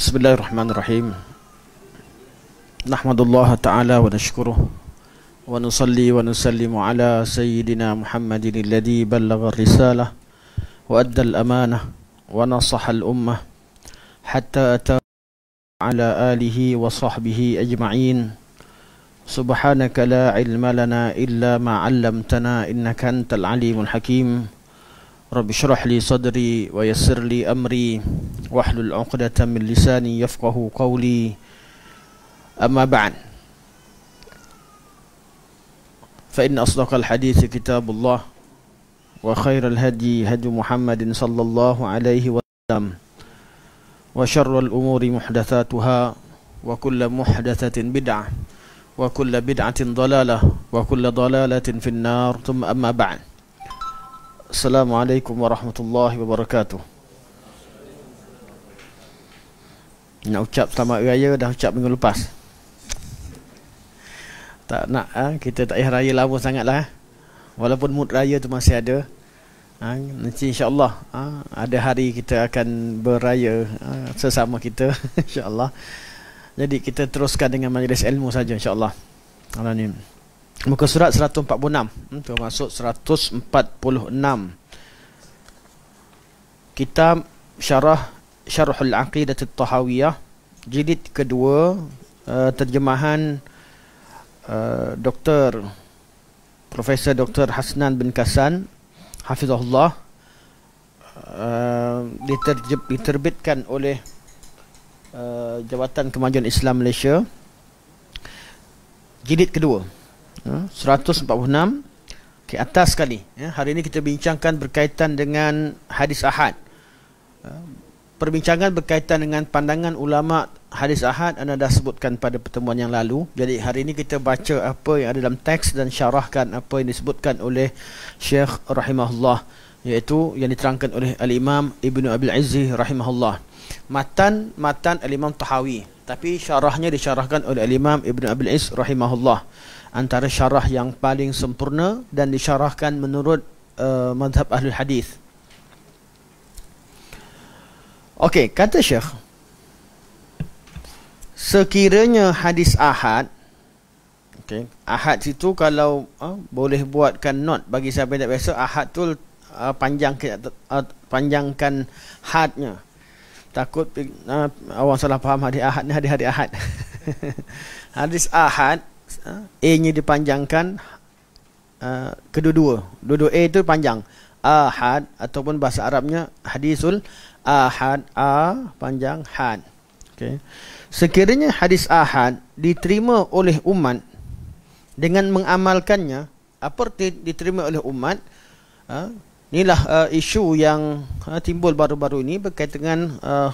بسم الله الرحمن الرحيم نحمد الله تعالى ونشكره ونصلي ونسلم على سيدنا محمد الذي بلغ الرسالة وأدى الأمانة ونصح الأمة حتى أتى على آله وصحبه أجمعين سبحانك لا علم لنا إلا ما علمتنا إنك أنت العليم الحكيم رب اشرح لي صدري ويسر لي أمري واحلل عقدة من لساني يفقه قولي أما بعد فإن أصدق الحديث كتاب الله وخير الهدي هدي محمد صلى الله عليه وسلم وشر الأمور محدثاتها وكل محدثة بدعة وكل بدعة ضلالة وكل ضلالة في النار ثم أما بعد Assalamualaikum warahmatullahi wabarakatuh Nak ucap selamat raya dah ucap minggu lepas Tak nak ha? kita tak payah raya lama sangat lah ha? Walaupun mood raya tu masih ada ha? Nanti insyaAllah ha? ada hari kita akan beraya ha? sesama kita insyaAllah Jadi kita teruskan dengan majlis ilmu saja insyaAllah Alhamdulillah Muka surat 146 hmm, Termasuk 146 Kitab Syarah Syarahul Aqidat Tahawiyah Jilid kedua eh, Terjemahan uh, Doktor Profesor Dr. Hasnan bin Kasan Hafizullah uh, eh, Diterbitkan oleh Jabatan Kemajuan Islam Malaysia Jilid kedua 146 ha? ke atas sekali. Ya, hari ini kita bincangkan berkaitan dengan hadis ahad. Ha? Perbincangan berkaitan dengan pandangan ulama hadis ahad anda dah sebutkan pada pertemuan yang lalu. Jadi hari ini kita baca apa yang ada dalam teks dan syarahkan apa yang disebutkan oleh Syekh Rahimahullah. Iaitu yang diterangkan oleh Al-Imam ibnu Abil Izzi Rahimahullah. Matan-matan Al-Imam Tahawi tapi syarahnya disyarahkan oleh Imam Ibn Abil Is rahimahullah antara syarah yang paling sempurna dan disyarahkan menurut uh, madhab ahli hadis. Okey, kata Syekh. Sekiranya hadis Ahad okey, Ahad situ kalau uh, boleh buatkan not bagi sahabat yang biasa Ahad tu uh, panjang uh, panjangkan hadnya takut uh, ah, orang salah faham hadis Ahad ni hadis hadis Ahad. hadis Ahad A nya dipanjangkan uh, kedua-dua. Dua-dua A tu panjang. Ahad ataupun bahasa Arabnya hadisul Ahad a panjang had. Okey. Sekiranya hadis Ahad diterima oleh umat dengan mengamalkannya, apa diterima oleh umat? Uh, inilah uh, isu yang uh, timbul baru-baru ini berkaitan dengan uh,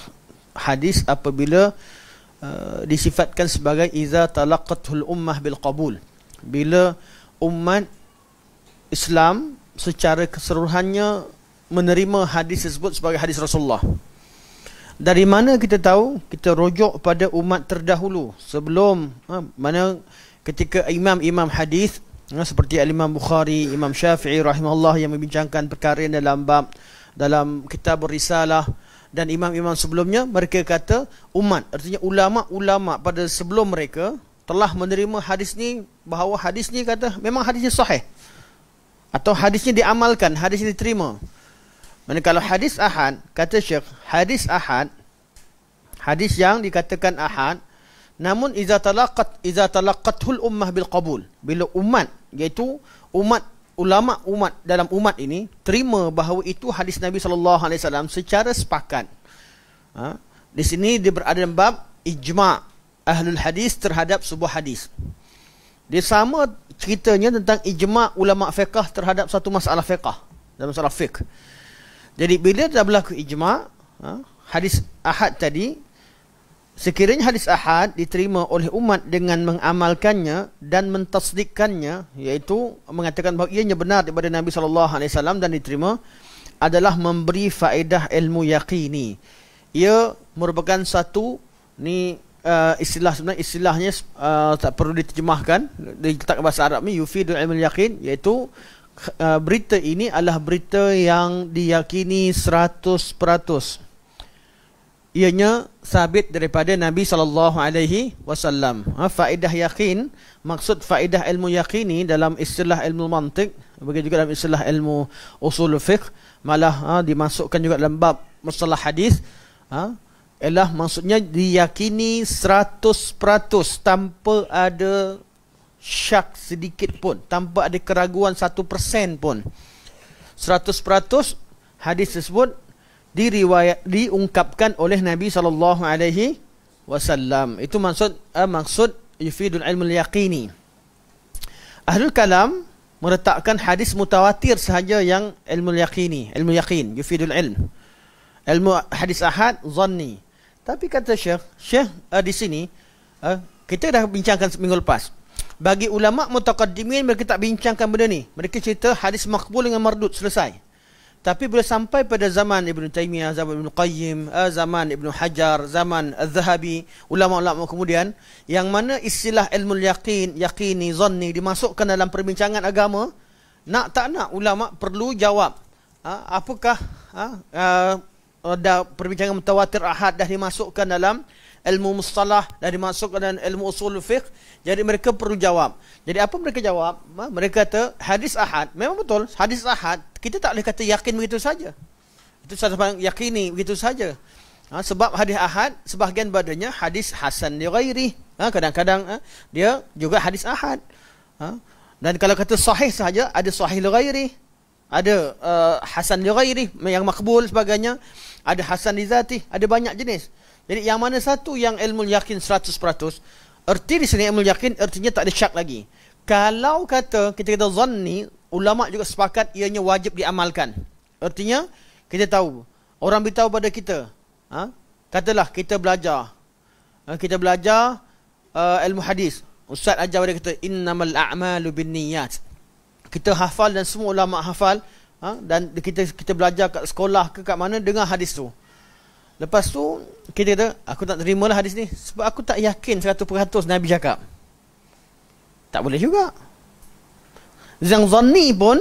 hadis apabila uh, disifatkan sebagai iza talaqatul ummah bil qabul bila umat Islam secara keseluruhannya menerima hadis tersebut sebagai hadis Rasulullah dari mana kita tahu kita rujuk pada umat terdahulu sebelum uh, mana ketika imam-imam hadis Ya, seperti imam Bukhari, Imam Syafi'i rahimahullah yang membincangkan perkara ini dalam bab dalam kitab risalah dan imam-imam sebelumnya mereka kata umat artinya ulama-ulama pada sebelum mereka telah menerima hadis ni bahawa hadis ni kata memang hadisnya sahih atau hadisnya diamalkan hadis ini diterima mana kalau hadis ahad kata syekh hadis ahad hadis yang dikatakan ahad namun iza talaqat iza talaqatul ummah bil qabul bila umat iaitu umat ulama umat dalam umat ini terima bahawa itu hadis Nabi sallallahu alaihi wasallam secara sepakat. Ha? Di sini dia berada dalam bab ijma' ahlul hadis terhadap sebuah hadis. Dia sama ceritanya tentang ijma' ulama fiqh terhadap satu masalah fiqh dalam masalah fiqh. Jadi bila dah berlaku ijma' ha? hadis ahad tadi Sekiranya hadis ahad diterima oleh umat dengan mengamalkannya dan mentasdikkannya iaitu mengatakan bahawa ianya benar daripada Nabi sallallahu alaihi wasallam dan diterima adalah memberi faedah ilmu yaqini. Ia merupakan satu ni uh, istilah sebenarnya istilahnya uh, tak perlu diterjemahkan diletak bahasa Arab ni yufidu ilmu yaqin iaitu uh, berita ini adalah berita yang diyakini 100% ianya sabit daripada Nabi sallallahu alaihi wasallam. Ha, faedah yakin, maksud faedah ilmu yakini dalam istilah ilmu mantik, begitu juga dalam istilah ilmu usul fiqh, malah ha, dimasukkan juga dalam bab masalah hadis. Ha, ialah maksudnya diyakini 100% tanpa ada syak sedikit pun, tanpa ada keraguan 1% pun. 100% hadis tersebut diriwayat diungkapkan oleh Nabi sallallahu alaihi wasallam. Itu maksud uh, maksud yufidul ilmul yaqini. Ahlul kalam meletakkan hadis mutawatir sahaja yang ilmul yaqini, ilmu yaqin, yufidul ilm. Ilmu hadis ahad zanni. Tapi kata Syekh, Syekh uh, di sini uh, kita dah bincangkan seminggu lepas. Bagi ulama mutaqaddimin mereka tak bincangkan benda ni. Mereka cerita hadis makbul dengan mardut selesai. Tapi bila sampai pada zaman Ibn Taymiyah, zaman Ibn Qayyim, eh, zaman Ibn Hajar, zaman Al-Zahabi, ulama-ulama kemudian, yang mana istilah ilmu yakin, yakini, zanni dimasukkan dalam perbincangan agama, nak tak nak ulama perlu jawab. Ha, apakah ha, eh, perbincangan mutawatir ahad dah dimasukkan dalam ilmu mustalah dan dimasukkan dalam ilmu usul fiqh jadi mereka perlu jawab jadi apa mereka jawab mereka kata hadis ahad memang betul hadis ahad kita tak boleh kata yakin begitu saja itu satu yang yakini begitu saja ha, sebab hadis ahad sebahagian badannya hadis hasan li ghairi ha, kadang-kadang ha, dia juga hadis ahad ha, dan kalau kata sahih saja ada sahih li ghairi ada uh, hasan li ghairi yang makbul sebagainya ada hasan li zati ada banyak jenis jadi yang mana satu yang ilmu yakin 100%, erti di sini ilmu yakin artinya tak ada syak lagi. Kalau kata kita kata zanni, ulama juga sepakat ianya wajib diamalkan. Ertinya kita tahu orang beritahu pada kita, ha? Katalah kita belajar. Ha, kita belajar uh, ilmu hadis. Ustaz ajar pada kita innamal a'malu binniyat. Kita hafal dan semua ulama hafal ha? dan kita kita belajar kat sekolah ke kat mana dengar hadis tu. Lepas tu kita kata aku tak terima lah hadis ni sebab aku tak yakin 100% Nabi cakap. Tak boleh juga. Yang zanni pun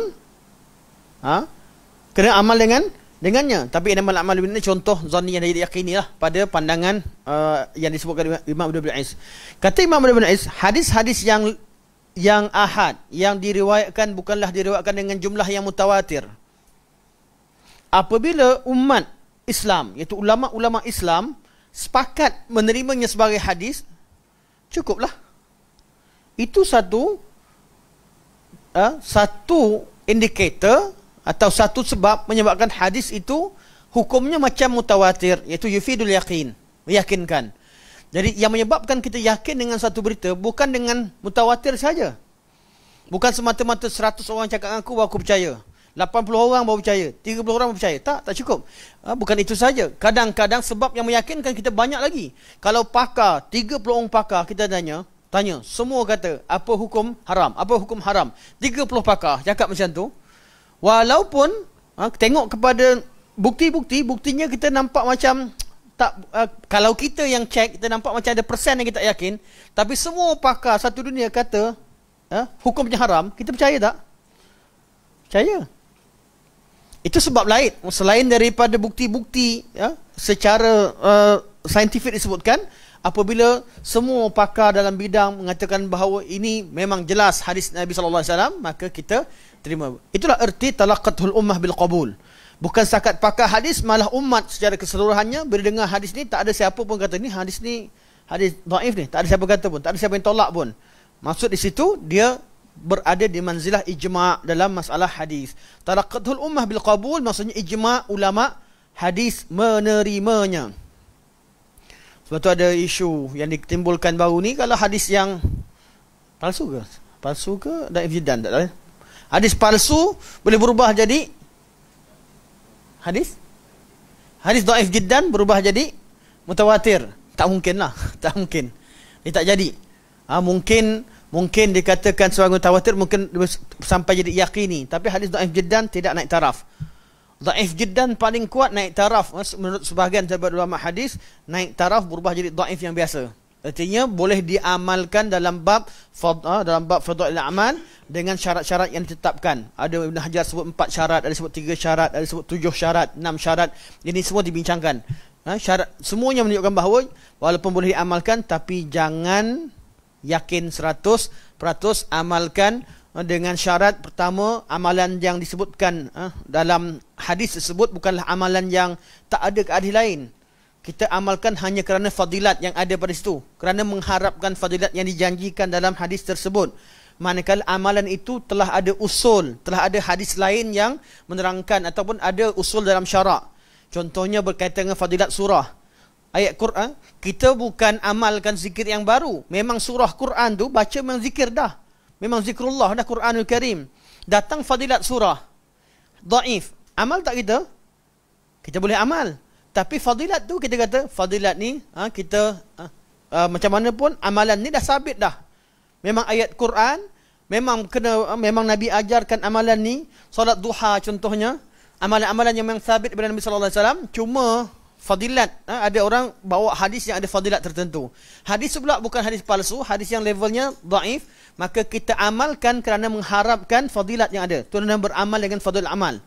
ha kena amal dengan dengannya tapi ini amal amal ini contoh zanni yang dia yakini lah pada pandangan uh, yang disebutkan Imam Ibnu Abdul Kata Imam Ibnu Abdul hadis-hadis yang yang ahad yang diriwayatkan bukanlah diriwayatkan dengan jumlah yang mutawatir. Apabila umat Islam iaitu ulama-ulama Islam sepakat menerimanya sebagai hadis cukuplah itu satu uh, satu indikator atau satu sebab menyebabkan hadis itu hukumnya macam mutawatir iaitu yufidul yakin meyakinkan jadi yang menyebabkan kita yakin dengan satu berita bukan dengan mutawatir saja bukan semata-mata 100 orang cakap dengan aku aku percaya 80 orang baru percaya, 30 orang baru percaya. Tak, tak cukup. Ha, bukan itu saja. Kadang-kadang sebab yang meyakinkan kita banyak lagi. Kalau pakar, 30 orang pakar kita tanya, tanya, semua kata apa hukum haram, apa hukum haram. 30 pakar cakap macam tu. Walaupun ha, tengok kepada bukti-bukti, buktinya kita nampak macam tak uh, kalau kita yang cek kita nampak macam ada persen yang kita tak yakin tapi semua pakar satu dunia kata uh, hukumnya haram kita percaya tak percaya itu sebab lain selain daripada bukti-bukti ya secara uh, saintifik disebutkan apabila semua pakar dalam bidang mengatakan bahawa ini memang jelas hadis Nabi sallallahu alaihi wasallam maka kita terima. Itulah erti talaqatul ummah bil qabul. Bukan sekat pakar hadis malah umat secara keseluruhannya bila dengar hadis ni tak ada siapa pun kata ni hadis ni hadis dhaif ni tak ada siapa kata pun tak ada siapa yang tolak pun. Maksud di situ dia berada di manzilah ijma' dalam masalah hadis. Talaqatul ummah bil qabul maksudnya ijma' ulama hadis menerimanya. Sebab tu ada isu yang ditimbulkan baru ni kalau hadis yang palsu ke? Palsu ke? Dan evidence tak tahu. Eh? Hadis palsu boleh berubah jadi hadis hadis daif jiddan berubah jadi mutawatir. Tak mungkin lah. Tak mungkin. Ini tak jadi. Ha, mungkin mungkin dikatakan suara tawatir mungkin sampai jadi yakini tapi hadis dhaif jiddan tidak naik taraf dhaif jiddan paling kuat naik taraf menurut sebahagian sahabat ulama hadis naik taraf berubah jadi dhaif yang biasa artinya boleh diamalkan dalam bab ah, dalam bab fadhail aman dengan syarat-syarat yang ditetapkan ada Ibn Hajar sebut empat syarat ada sebut tiga syarat ada sebut tujuh syarat enam syarat ini semua dibincangkan ha, syarat semuanya menunjukkan bahawa walaupun boleh diamalkan tapi jangan yakin 100% amalkan eh, dengan syarat pertama amalan yang disebutkan eh, dalam hadis tersebut bukanlah amalan yang tak ada keadaan lain kita amalkan hanya kerana fadilat yang ada pada situ kerana mengharapkan fadilat yang dijanjikan dalam hadis tersebut manakala amalan itu telah ada usul telah ada hadis lain yang menerangkan ataupun ada usul dalam syarak contohnya berkaitan dengan fadilat surah ayat Quran, kita bukan amalkan zikir yang baru. Memang surah Quran tu baca memang zikir dah. Memang zikrullah dah Quranul Karim. Datang fadilat surah. Daif. Amal tak kita? Kita boleh amal. Tapi fadilat tu kita kata, fadilat ni ha, kita ha, uh, macam mana pun amalan ni dah sabit dah. Memang ayat Quran, memang kena memang Nabi ajarkan amalan ni. Solat duha contohnya. Amalan-amalan yang memang sabit daripada Nabi Wasallam. Cuma fadilat. Ha? Ada orang bawa hadis yang ada fadilat tertentu. Hadis sebelah bukan hadis palsu. Hadis yang levelnya daif. Maka kita amalkan kerana mengharapkan fadilat yang ada. Tuan-tuan beramal dengan fadil amal.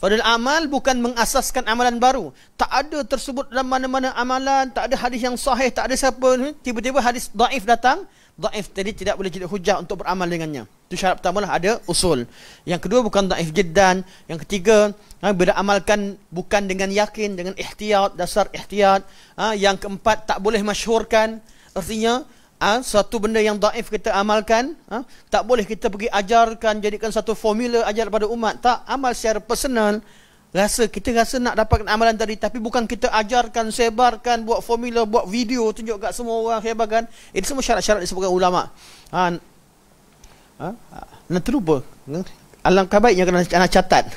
Fadil amal bukan mengasaskan amalan baru. Tak ada tersebut dalam mana-mana amalan. Tak ada hadis yang sahih. Tak ada siapa. Tiba-tiba hadis daif datang daif tadi tidak boleh jadi hujah untuk beramal dengannya. Itu syarat pertama lah ada usul. Yang kedua bukan daif jiddan. Yang ketiga, ha, bila amalkan bukan dengan yakin, dengan ikhtiat, dasar ikhtiat. Ha, yang keempat, tak boleh masyhurkan. Artinya, ha, satu benda yang daif kita amalkan, ha, tak boleh kita pergi ajarkan, jadikan satu formula ajar pada umat. Tak, amal secara personal. Rasa kita rasa nak dapatkan amalan tadi tapi bukan kita ajarkan, sebarkan, buat formula, buat video tunjuk kat semua orang, sebarkan. Itu semua syarat-syarat disebutkan ulama. Ha. Ha. Nak terlupa. Alangkah baiknya kena anak catat.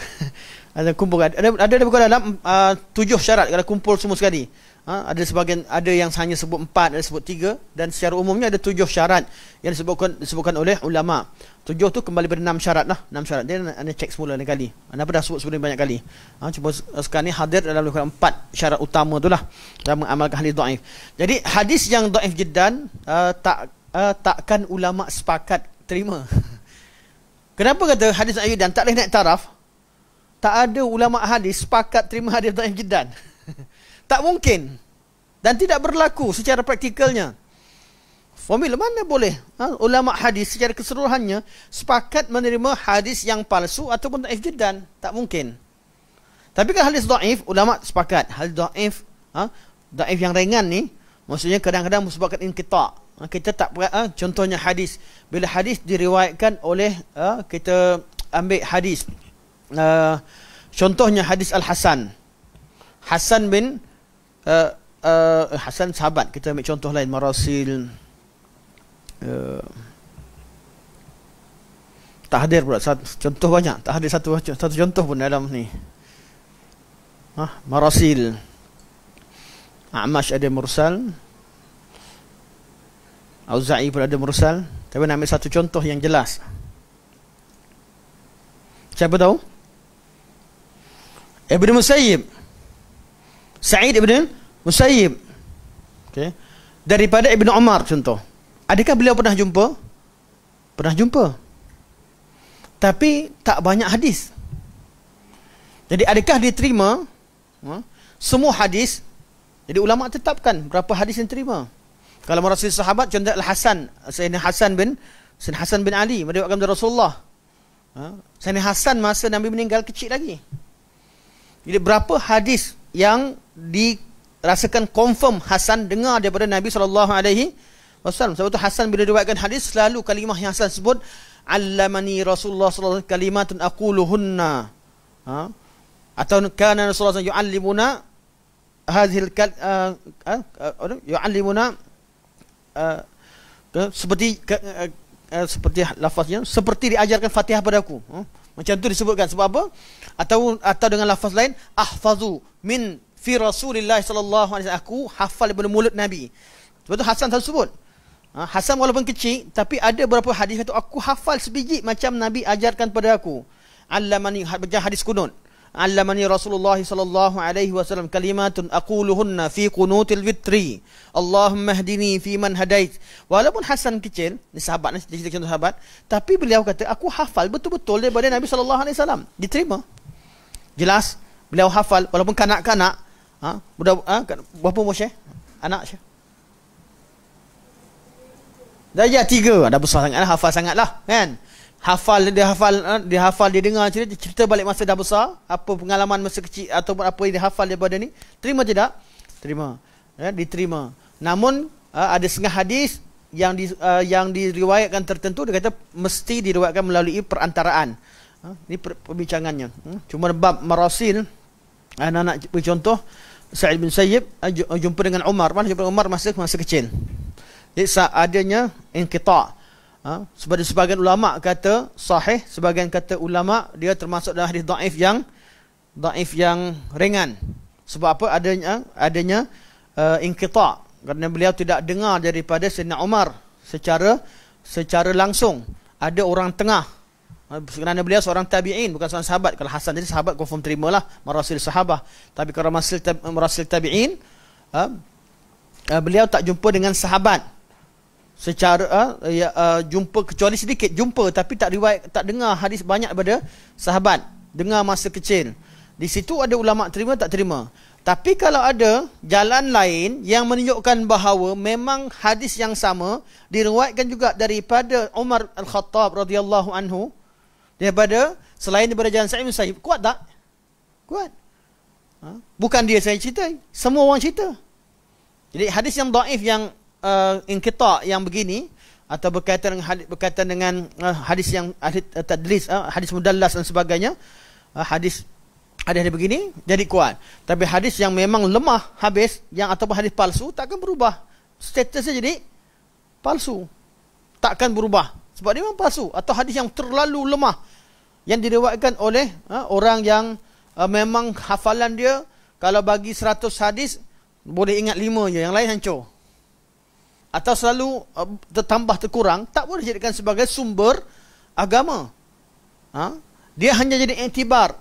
Ada kumpul Ada ada bukan dalam uh, tujuh syarat kalau kumpul semua sekali. Ha, ada sebagian ada yang hanya sebut empat, ada sebut tiga dan secara umumnya ada tujuh syarat yang disebutkan disebutkan oleh ulama. Tujuh tu kembali pada enam syarat lah, enam syarat. Dia anda cek semula lagi. kali. Anda pernah sebut sebelum banyak kali. Ha, cuba sekarang ni hadir dalam lebih empat syarat utama tu lah dalam mengamalkan hadis doaif. Jadi hadis yang doaif jedan uh, ha, tak uh, takkan ulama sepakat terima. Kenapa kata hadis ayat dan tak boleh naik taraf? Tak ada ulama hadis sepakat terima hadis doaif jedan. Tak mungkin. Dan tidak berlaku secara praktikalnya. Formula mana boleh? Ha? Ulama hadis secara keseluruhannya sepakat menerima hadis yang palsu ataupun ta'if jedan. Tak mungkin. Tapi kalau hadis da'if, ulama sepakat. Hadis da'if, ha? da'if yang ringan ni, maksudnya kadang-kadang sebabkan ini kita. Ha? Kita tak berat, ha? contohnya hadis. Bila hadis diriwayatkan oleh, ha? kita ambil hadis. Uh, contohnya hadis Al-Hasan. Hasan bin uh, uh, Hasan sahabat kita ambil contoh lain marasil uh, eh, tak hadir pula contoh banyak tak hadir satu satu contoh pun dalam ni ha huh? marasil Amash ada mursal Auza'i pun ada mursal Tapi nak ambil satu contoh yang jelas Siapa tahu? Ibn Musayyib Sa'id ibn Musayyib. Okay. Daripada Ibn Umar contoh. Adakah beliau pernah jumpa? Pernah jumpa. Tapi tak banyak hadis. Jadi adakah diterima ha? semua hadis? Jadi ulama tetapkan berapa hadis yang terima. Kalau merasa sahabat contoh Al-Hasan, Sayyidina Hasan bin Sayyidina Hasan bin Ali, meriwayatkan dari Rasulullah. Ha? Sayyidina Hasan masa Nabi meninggal kecil lagi. Jadi berapa hadis yang dirasakan confirm Hasan dengar daripada Nabi SAW. Sebab itu Hasan bila diwakilkan hadis, selalu kalimah yang Hasan sebut, Alamani Rasulullah SAW kalimatun akuluhunna. Ha? Atau kanan Rasulullah SAW yu'allimuna hadhil kal uh, uh, uh, yu'allimuna seperti seperti lafaznya seperti diajarkan Fatihah padaku huh? Ha? macam tu disebutkan sebab apa atau atau dengan lafaz lain ahfazu min fi Rasulillah sallallahu alaihi wasallam aku hafal daripada mulut Nabi. Sebab tu Hasan selalu sebut. Ha, Hasan walaupun kecil tapi ada beberapa hadis itu aku hafal sebiji macam Nabi ajarkan pada aku. Allamani hadis kunut. Allamani Rasulullah sallallahu alaihi wasallam kalimatun aquluhunna fi qunutil witri. Allahumma hdini fi man hadait. Walaupun Hasan kecil, ni sahabat ni cerita contoh sahabat, tapi beliau kata aku hafal betul-betul daripada Nabi sallallahu alaihi wasallam. Diterima. Jelas? Beliau hafal walaupun kanak-kanak Ha? Budak ha? Kat, berapa umur Syekh? Anak Syekh? Darjah tiga. Dah besar sangat lah, Hafal sangat lah. Kan? Hafal, dia hafal, ha? dia hafal, dia dengar cerita, cerita balik masa dah besar. Apa pengalaman masa kecil ataupun apa yang dia hafal daripada ni. Terima tidak? Terima. Ya, diterima. Namun, ha, ada setengah hadis yang di, ha, yang diriwayatkan tertentu, dia kata mesti diriwayatkan melalui perantaraan. Ini perbincangannya. Hmm? Cuma bab marasil, anak-anak bercontoh. contoh. Sa'id bin Sayyib eh, eh, jumpa dengan Umar. Mana jumpa Umar masa masa kecil. Jadi adanya inqita. Ha? Sebagai sebagian ulama kata sahih, sebagian kata ulama dia termasuk dalam hadis dhaif yang dhaif yang ringan. Sebab apa adanya adanya uh, inqita kerana beliau tidak dengar daripada Sayyidina Umar secara secara langsung. Ada orang tengah kerana ha, beliau seorang tabi'in Bukan seorang sahabat Kalau Hasan jadi sahabat Confirm lah. Merasil sahabah Tapi kalau merasil tabi'in uh, uh, Beliau tak jumpa dengan sahabat Secara uh, uh, Jumpa kecuali sedikit Jumpa tapi tak riwayat Tak dengar hadis banyak daripada sahabat Dengar masa kecil Di situ ada ulama' terima tak terima Tapi kalau ada jalan lain Yang menunjukkan bahawa Memang hadis yang sama Diriwayatkan juga daripada Umar Al-Khattab radhiyallahu anhu daripada selain daripada jalan Sa'id bin Sa'id. Kuat tak? Kuat. Ha? Bukan dia saya cerita. Semua orang cerita. Jadi hadis yang daif yang uh, inkita yang begini atau berkaitan dengan hadis, berkaitan dengan uh, hadis yang hadis uh, tadlis uh, hadis mudallas dan sebagainya uh, hadis ada hadis begini jadi kuat tapi hadis yang memang lemah habis yang ataupun hadis palsu takkan berubah statusnya jadi palsu takkan berubah sebab dia memang palsu atau hadis yang terlalu lemah yang diriwayatkan oleh ha, orang yang uh, memang hafalan dia kalau bagi 100 hadis boleh ingat 5 je yang lain hancur atau selalu uh, tertambah terkurang tak boleh dijadikan sebagai sumber agama ha? dia hanya jadi iktibar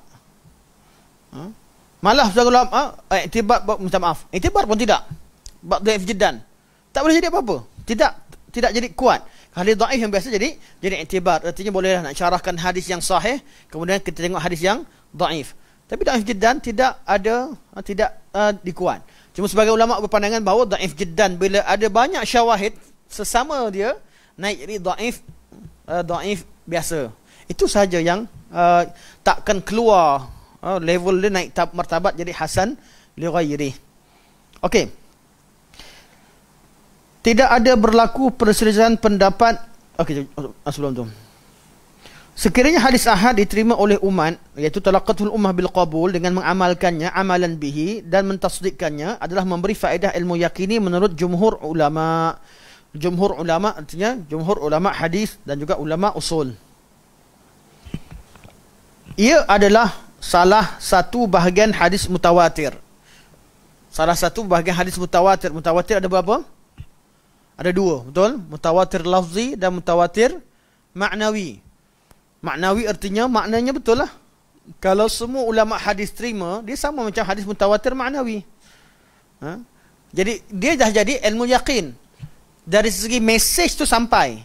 ha? malah sebagai ha? Eh, iktibar minta maaf iktibar pun tidak Bak dan Fijidan. Tak boleh jadi apa-apa. Tidak tidak jadi kuat. Hadis dhaif yang biasa jadi jadi i'tibar. Artinya bolehlah nak syarahkan hadis yang sahih, kemudian kita tengok hadis yang dhaif. Tapi dhaif jiddan tidak ada eh, tidak uh, dikuat. Cuma sebagai ulama berpandangan bahawa dhaif jiddan bila ada banyak syawahid sesama dia naik jadi dhaif uh, dhaif biasa. Itu saja yang uh, takkan keluar uh, level dia naik tab, martabat jadi hasan li ghairi. Okey tidak ada berlaku perselisihan pendapat okey sebelum tu sekiranya hadis ahad diterima oleh umat iaitu talaqatul ummah bil qabul dengan mengamalkannya amalan bihi dan mentasdikkannya adalah memberi faedah ilmu yakini menurut jumhur ulama jumhur ulama artinya jumhur ulama hadis dan juga ulama usul ia adalah salah satu bahagian hadis mutawatir salah satu bahagian hadis mutawatir mutawatir ada berapa ada dua, betul? Mutawatir lafzi dan mutawatir maknawi. Maknawi artinya maknanya betul lah. Kalau semua ulama hadis terima, dia sama macam hadis mutawatir maknawi. Ha? Jadi dia dah jadi ilmu yakin. Dari segi message tu sampai.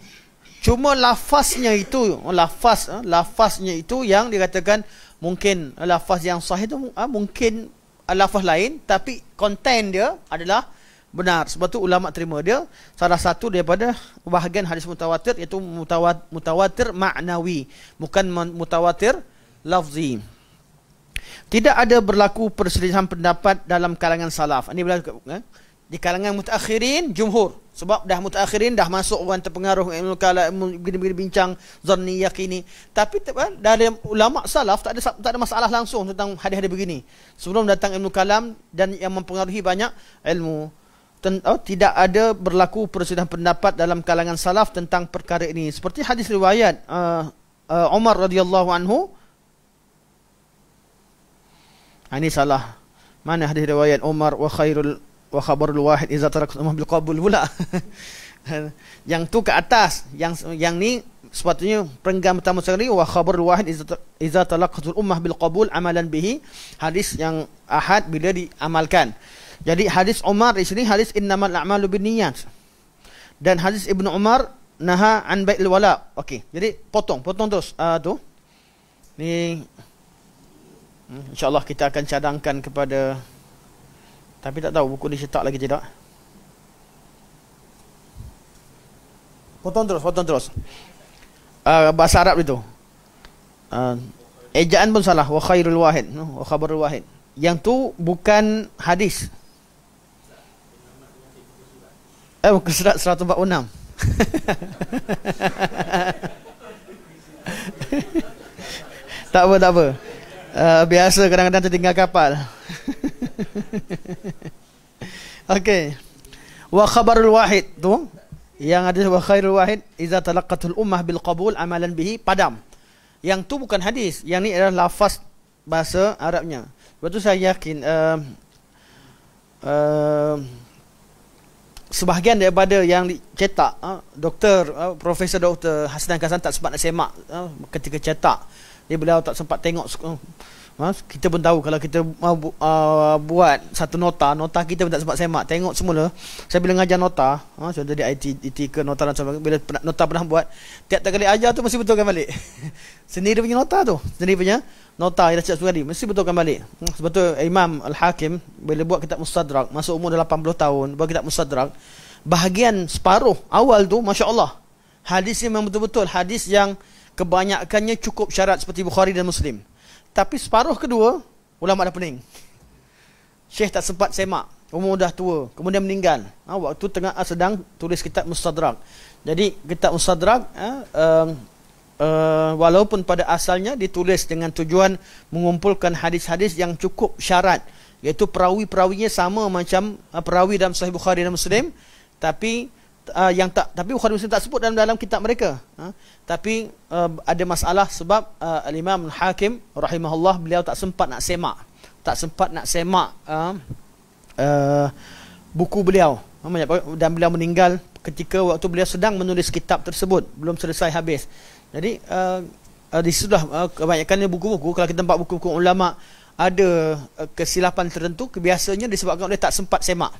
Cuma lafaznya itu, oh, lafaz, eh, lafaznya itu yang dikatakan mungkin lafaz yang sahih tu ah, mungkin lafaz lain tapi konten dia adalah benar sebab tu ulama terima dia salah satu daripada bahagian hadis mutawatir iaitu mutawatir maknawi bukan mutawatir lafzi tidak ada berlaku perselisihan pendapat dalam kalangan salaf ini berlaku eh? di kalangan mutakhirin jumhur sebab dah mutakhirin dah masuk orang terpengaruh ilmu kala begini-begini bincang zanni yakini tapi eh, dari ulama salaf tak ada tak ada masalah langsung tentang hadis-hadis begini sebelum datang ilmu kalam dan yang mempengaruhi banyak ilmu oh, tidak ada berlaku perselisihan pendapat dalam kalangan salaf tentang perkara ini seperti hadis riwayat uh, uh, Umar radhiyallahu anhu ha, ini salah mana hadis riwayat Umar wa khairul wa khabarul wahid iza ummah bil bilqabul pula yang tu ke atas yang yang ni sepatutnya perenggan pertama sekali wa khabarul wahid iza talaqatul ummah bilqabul amalan bihi hadis yang ahad bila diamalkan jadi hadis Umar di sini hadis innamal a'malu binniyat. Dan hadis Ibnu Umar naha an bai'il wala. Okey. Jadi potong, potong terus uh, tu. Ni hmm, insya Allah kita akan cadangkan kepada tapi tak tahu buku cetak lagi tidak. Potong terus, potong terus. Uh, bahasa Arab itu. Uh, ejaan pun salah. Wa khairul wahid. Wa khabarul wahid. Yang tu bukan hadis. Eh, muka surat 146. tak apa, tak apa. Uh, biasa kadang-kadang tertinggal kapal. Okey. Wa khabarul wahid tu yang ada wa khairul wahid iza talaqatul ummah bil qabul amalan bihi padam. Yang tu bukan hadis, yang ni adalah lafaz bahasa Arabnya. Betul saya yakin uh, uh, sebahagian daripada yang dicetak, uh, doktor uh, profesor doktor Hasan Kasan tak sempat nak semak uh, ketika cetak dia beliau tak sempat tengok uh, Ha? Kita pun tahu kalau kita uh, bu- uh, buat satu nota, nota kita pun tak sempat semak. Tengok semula, saya bila ngajar nota, ha? contoh di IT, IT ke nota dan sebagainya, bila nota pernah buat, tiap-tiap kali ajar tu mesti betulkan balik. sendiri punya nota tu, sendiri punya nota yang dah cakap sekali, mesti betulkan balik. Ha? Sebab tu Imam Al-Hakim, bila buat kitab Mustadrak, masuk umur dah 80 tahun, buat kitab Mustadrak, bahagian separuh awal tu, Masya Allah, hadis yang betul-betul, hadis yang kebanyakannya cukup syarat seperti Bukhari dan Muslim. Tapi separuh kedua, ulama dah pening. Syekh tak sempat semak. Umur dah tua. Kemudian meninggal. Ha, waktu tengah ah, sedang tulis kitab Mustadrak. Jadi kitab Mustadrak, ha, uh, uh, walaupun pada asalnya ditulis dengan tujuan mengumpulkan hadis-hadis yang cukup syarat. Iaitu perawi-perawinya sama macam ha, perawi dalam sahih Bukhari dan Muslim. Tapi uh, yang tak tapi ukhuwah muslim tak sebut dalam dalam kitab mereka ha? tapi uh, ada masalah sebab uh, al-imam hakim rahimahullah beliau tak sempat nak semak tak sempat nak semak uh, uh, buku beliau ha, dan beliau meninggal ketika waktu beliau sedang menulis kitab tersebut belum selesai habis jadi uh, di situlah uh, kebanyakan buku-buku kalau kita tempat buku-buku ulama ada uh, kesilapan tertentu kebiasaannya disebabkan oleh tak sempat semak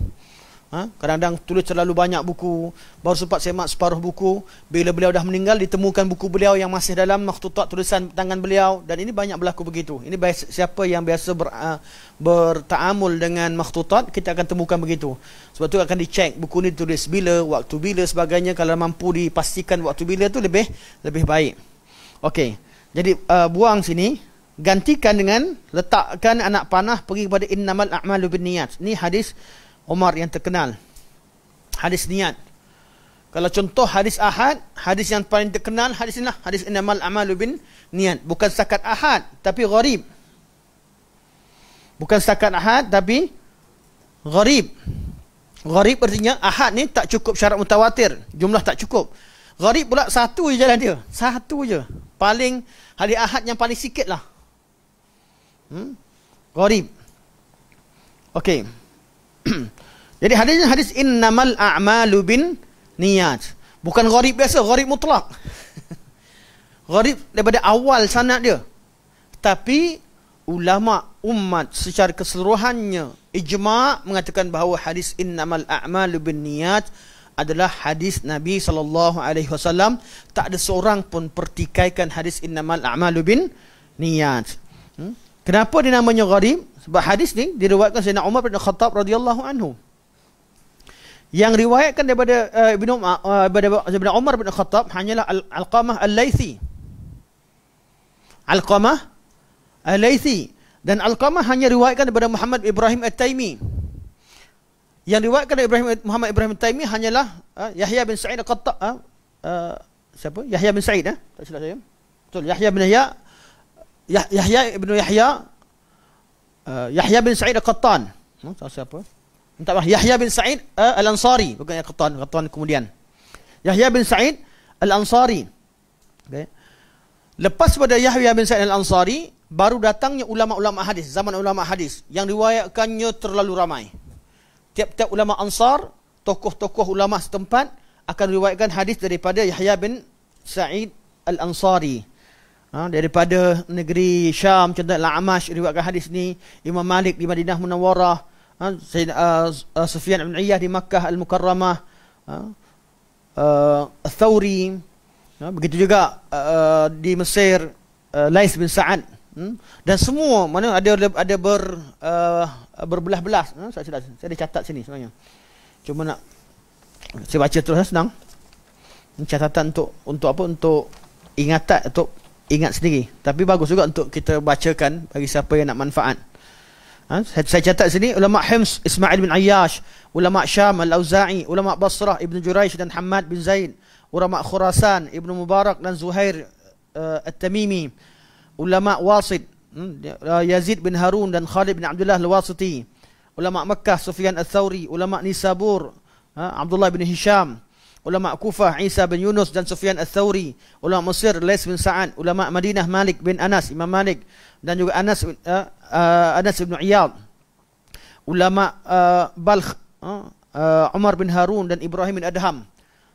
Ha? Kadang-kadang tulis terlalu banyak buku Baru sempat semak separuh buku Bila beliau dah meninggal Ditemukan buku beliau yang masih dalam Maktutat tulisan tangan beliau Dan ini banyak berlaku begitu Ini bias, siapa yang biasa ber, uh, bertaamul dengan maktutat Kita akan temukan begitu Sebab itu akan dicek Buku ini tulis bila, waktu bila sebagainya Kalau mampu dipastikan waktu bila tu lebih lebih baik Okey Jadi uh, buang sini Gantikan dengan Letakkan anak panah Pergi kepada Innamal a'malu bin niyat Ini hadis Omar yang terkenal. Hadis niat. Kalau contoh hadis ahad, hadis yang paling terkenal hadis inilah. Hadis inamal amalu bin niat. Bukan setakat ahad, tapi gharib. Bukan setakat ahad, tapi gharib. Gharib artinya ahad ni tak cukup syarat mutawatir. Jumlah tak cukup. Gharib pula satu je jalan dia. Satu je. Paling hari ahad yang paling sikit lah. Hmm? Gharib. Okey. Jadi hadisnya hadis innamal a'malu bin niat. Bukan gharib biasa, gharib mutlak. gharib daripada awal sanad dia. Tapi ulama umat secara keseluruhannya ijma mengatakan bahawa hadis innamal a'malu bin niat adalah hadis Nabi sallallahu alaihi wasallam tak ada seorang pun pertikaikan hadis innamal a'malu bin niat. Hmm? Kenapa dinamanya gharib? Sebab hadis ni diriwayatkan Sayyidina Umar bin Khattab radhiyallahu anhu. Yang riwayatkan daripada uh, Ibnu uh, eh, Ibnu Umar bin Khattab hanyalah Al-Qamah Al-Laitsi. Al-Qamah Al-Laitsi dan Al-Qamah hanya riwayatkan daripada Muhammad Ibrahim At-Taimi. Yang riwayatkan daripada Ibrahim, Muhammad Ibrahim At-Taimi hanyalah uh, Yahya bin Sa'id Al-Qattab. Uh, siapa? Yahya bin Sa'id. Eh? Tak silap saya. Betul. Yahya bin Yahya. Yahya bin Yahya Eh, Yahya bin Sa'id Al-Qattan. Hmm, siapa? Entah apa. Yahya bin Sa'id uh, Al-Ansari. Bukan yang Qattan. Qattan kemudian. Yahya bin Sa'id Al-Ansari. Okay. Lepas pada Yahya bin Sa'id Al-Ansari, baru datangnya ulama-ulama hadis. Zaman ulama hadis. Yang riwayatkannya terlalu ramai. Tiap-tiap ulama ansar, tokoh-tokoh ulama setempat, akan riwayatkan hadis daripada Yahya bin Sa'id Al-Ansari ha, daripada negeri Syam contohnya lah, Al-Amash riwayatkan hadis ni Imam Malik di Madinah Munawwarah, ha, Sayyid uh, uh, Sufyan bin Iyah di Makkah Al-Mukarramah ha, uh, Thawri ha, begitu juga uh, uh, di Mesir uh, Lais bin Sa'ad hmm? dan semua mana ada ada, ber uh, berbelah-belah ha, saya, saya, saya ada catat sini sebenarnya cuma nak saya baca terus ha, senang ini catatan untuk untuk apa untuk ingatan untuk ingat sendiri tapi bagus juga untuk kita bacakan bagi siapa yang nak manfaat ha? saya, catat sini ulama Hims Ismail bin Ayyash ulama Syam Al-Auza'i ulama Basrah Ibn Juraish dan Hamad bin Zain ulama Khurasan Ibn Mubarak dan Zuhair uh, At-Tamimi ulama Wasid hmm, ya, Yazid bin Harun dan Khalid bin Abdullah Al-Wasiti ulama Makkah Sufyan Al-Thawri ulama Nisabur ha? Abdullah bin Hisham ulama Kufah Isa bin Yunus dan Sufyan Al-Thawri, ulama Mesir Lais bin Sa'ad, ulama Madinah Malik bin Anas, Imam Malik dan juga Anas bin, uh, uh, Anas bin Iyad, ulama uh, Balkh, uh, Umar bin Harun dan Ibrahim bin Adham.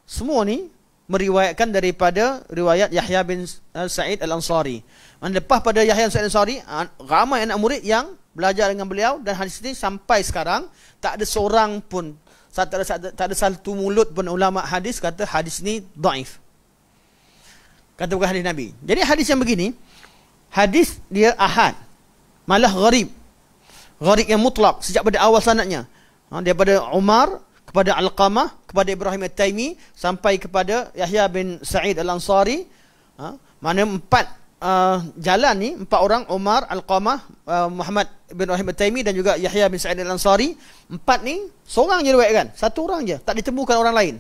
Semua ni meriwayatkan daripada riwayat Yahya bin Sa'id Al-Ansari. Dan lepas pada Yahya bin Sa'id Al-Ansari, ah, ramai anak murid yang belajar dengan beliau dan hadis ini sampai sekarang tak ada seorang pun tak ada, tak ada satu mulut pun ulama hadis kata hadis ni daif. Kata bukan hadis Nabi. Jadi hadis yang begini, hadis dia ahad. Malah gharib. Gharib yang mutlak sejak pada awal sanatnya. Ha, daripada Umar kepada Al-Qamah, kepada Ibrahim Al-Taymi sampai kepada Yahya bin Sa'id Al-Ansari. Ha, mana empat Uh, jalan ni empat orang Umar Al-Qamah uh, Muhammad bin Rahim Al-Taimi dan juga Yahya bin Sa'id Al-Ansari empat ni seorang je lewat kan satu orang je tak ditemukan orang lain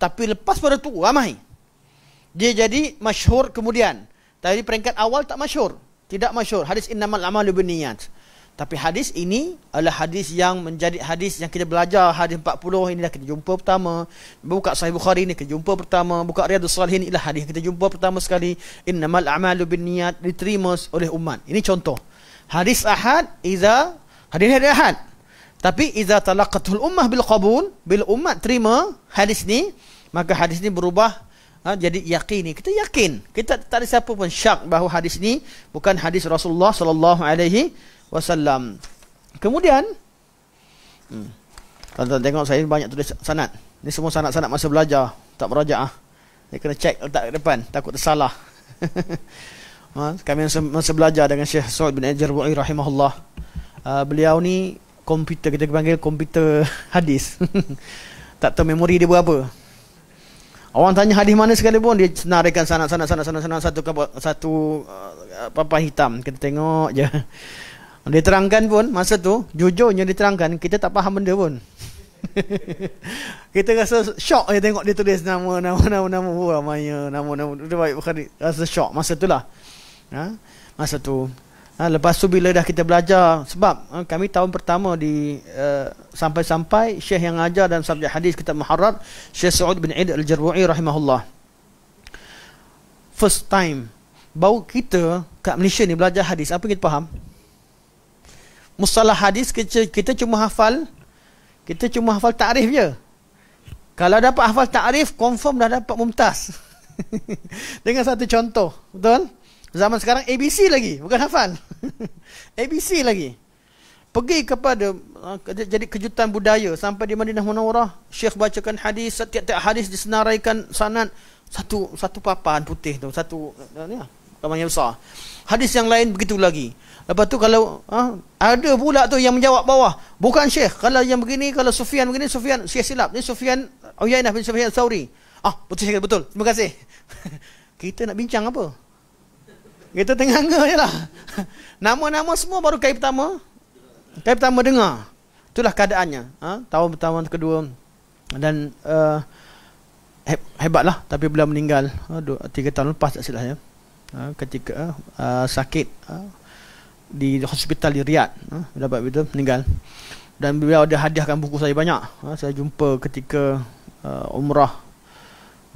tapi lepas pada tu ramai dia jadi masyhur kemudian tapi peringkat awal tak masyhur tidak masyhur hadis innamal amalu binniyat tapi hadis ini adalah hadis yang menjadi hadis yang kita belajar hadis 40 inilah kita jumpa pertama. Buka Sahih Bukhari ini kita jumpa pertama. Buka Riyadhus Salihin adalah hadis yang kita jumpa pertama sekali. Innamal a'malu binniyat diterima oleh umat. Ini contoh. Hadis Ahad iza hadis hadis Ahad. Tapi iza talaqatul ummah bil qabul bil umat terima hadis ni maka hadis ni berubah Ha, jadi ni kita yakin kita tak ada siapa pun syak bahawa hadis ni bukan hadis Rasulullah sallallahu alaihi wasallam. Kemudian hmm, tuan tengok saya banyak tulis sanat. Ni semua sanat-sanat masa belajar. Tak merajak ah. Dia kena check letak ke depan. Takut tersalah. Ha, kami masa belajar dengan Syekh Saud bin Ajar Bu'i rahimahullah. Uh, beliau ni komputer. Kita panggil komputer hadis. tak tahu memori dia buat apa. Orang tanya hadis mana sekali pun Dia senarikan sanat-sanat-sanat-sanat satu, satu uh, papan hitam. Kita tengok je. Diterangkan pun masa tu jujurnya diterangkan kita tak faham benda pun. kita rasa shock je tengok dia tulis nama nama nama nama buah oh, maya nama nama dia baik bukan rasa shock masa tu lah ha? masa tu ha? lepas tu bila dah kita belajar sebab ha, kami tahun pertama di uh, sampai-sampai syekh yang ajar dan subjek hadis kita muharrar syekh Saud bin Aid al-Jarwai rahimahullah first time bau kita kat Malaysia ni belajar hadis apa kita faham mustalah hadis kita, kita cuma hafal kita cuma hafal takrif je. Kalau dapat hafal takrif confirm dah dapat mumtaz. Dengan satu contoh, betul? Zaman sekarang ABC lagi, bukan hafal. ABC lagi. Pergi kepada eh, jadi kejutan budaya sampai di Madinah Munawarah, Syekh bacakan hadis, setiap-tiap hadis disenaraikan sanad satu satu papan putih tu, satu eh, ni lah, besar. Hadis yang lain begitu lagi. Lepas tu kalau ha, ada pula tu yang menjawab bawah, bukan Syekh. Kalau yang begini, kalau Sufian begini, Sufian Syekh silap. Ni Sufian Uyainah bin Sufian Sauri. Ah, betul Syekh betul. Terima kasih. Kita nak bincang apa? Kita tengah nge lah. Nama-nama semua baru kali pertama. Kali pertama dengar. Itulah keadaannya. Ha? Tahun pertama kedua. Dan uh, hebatlah. Tapi beliau meninggal. Uh, dua, tiga tahun lepas tak silap ya. Uh, ketika uh, sakit. Uh, di hospital di Riyadh ha, dapat betul meninggal dan beliau ada hadiahkan buku saya banyak ha, saya jumpa ketika uh, umrah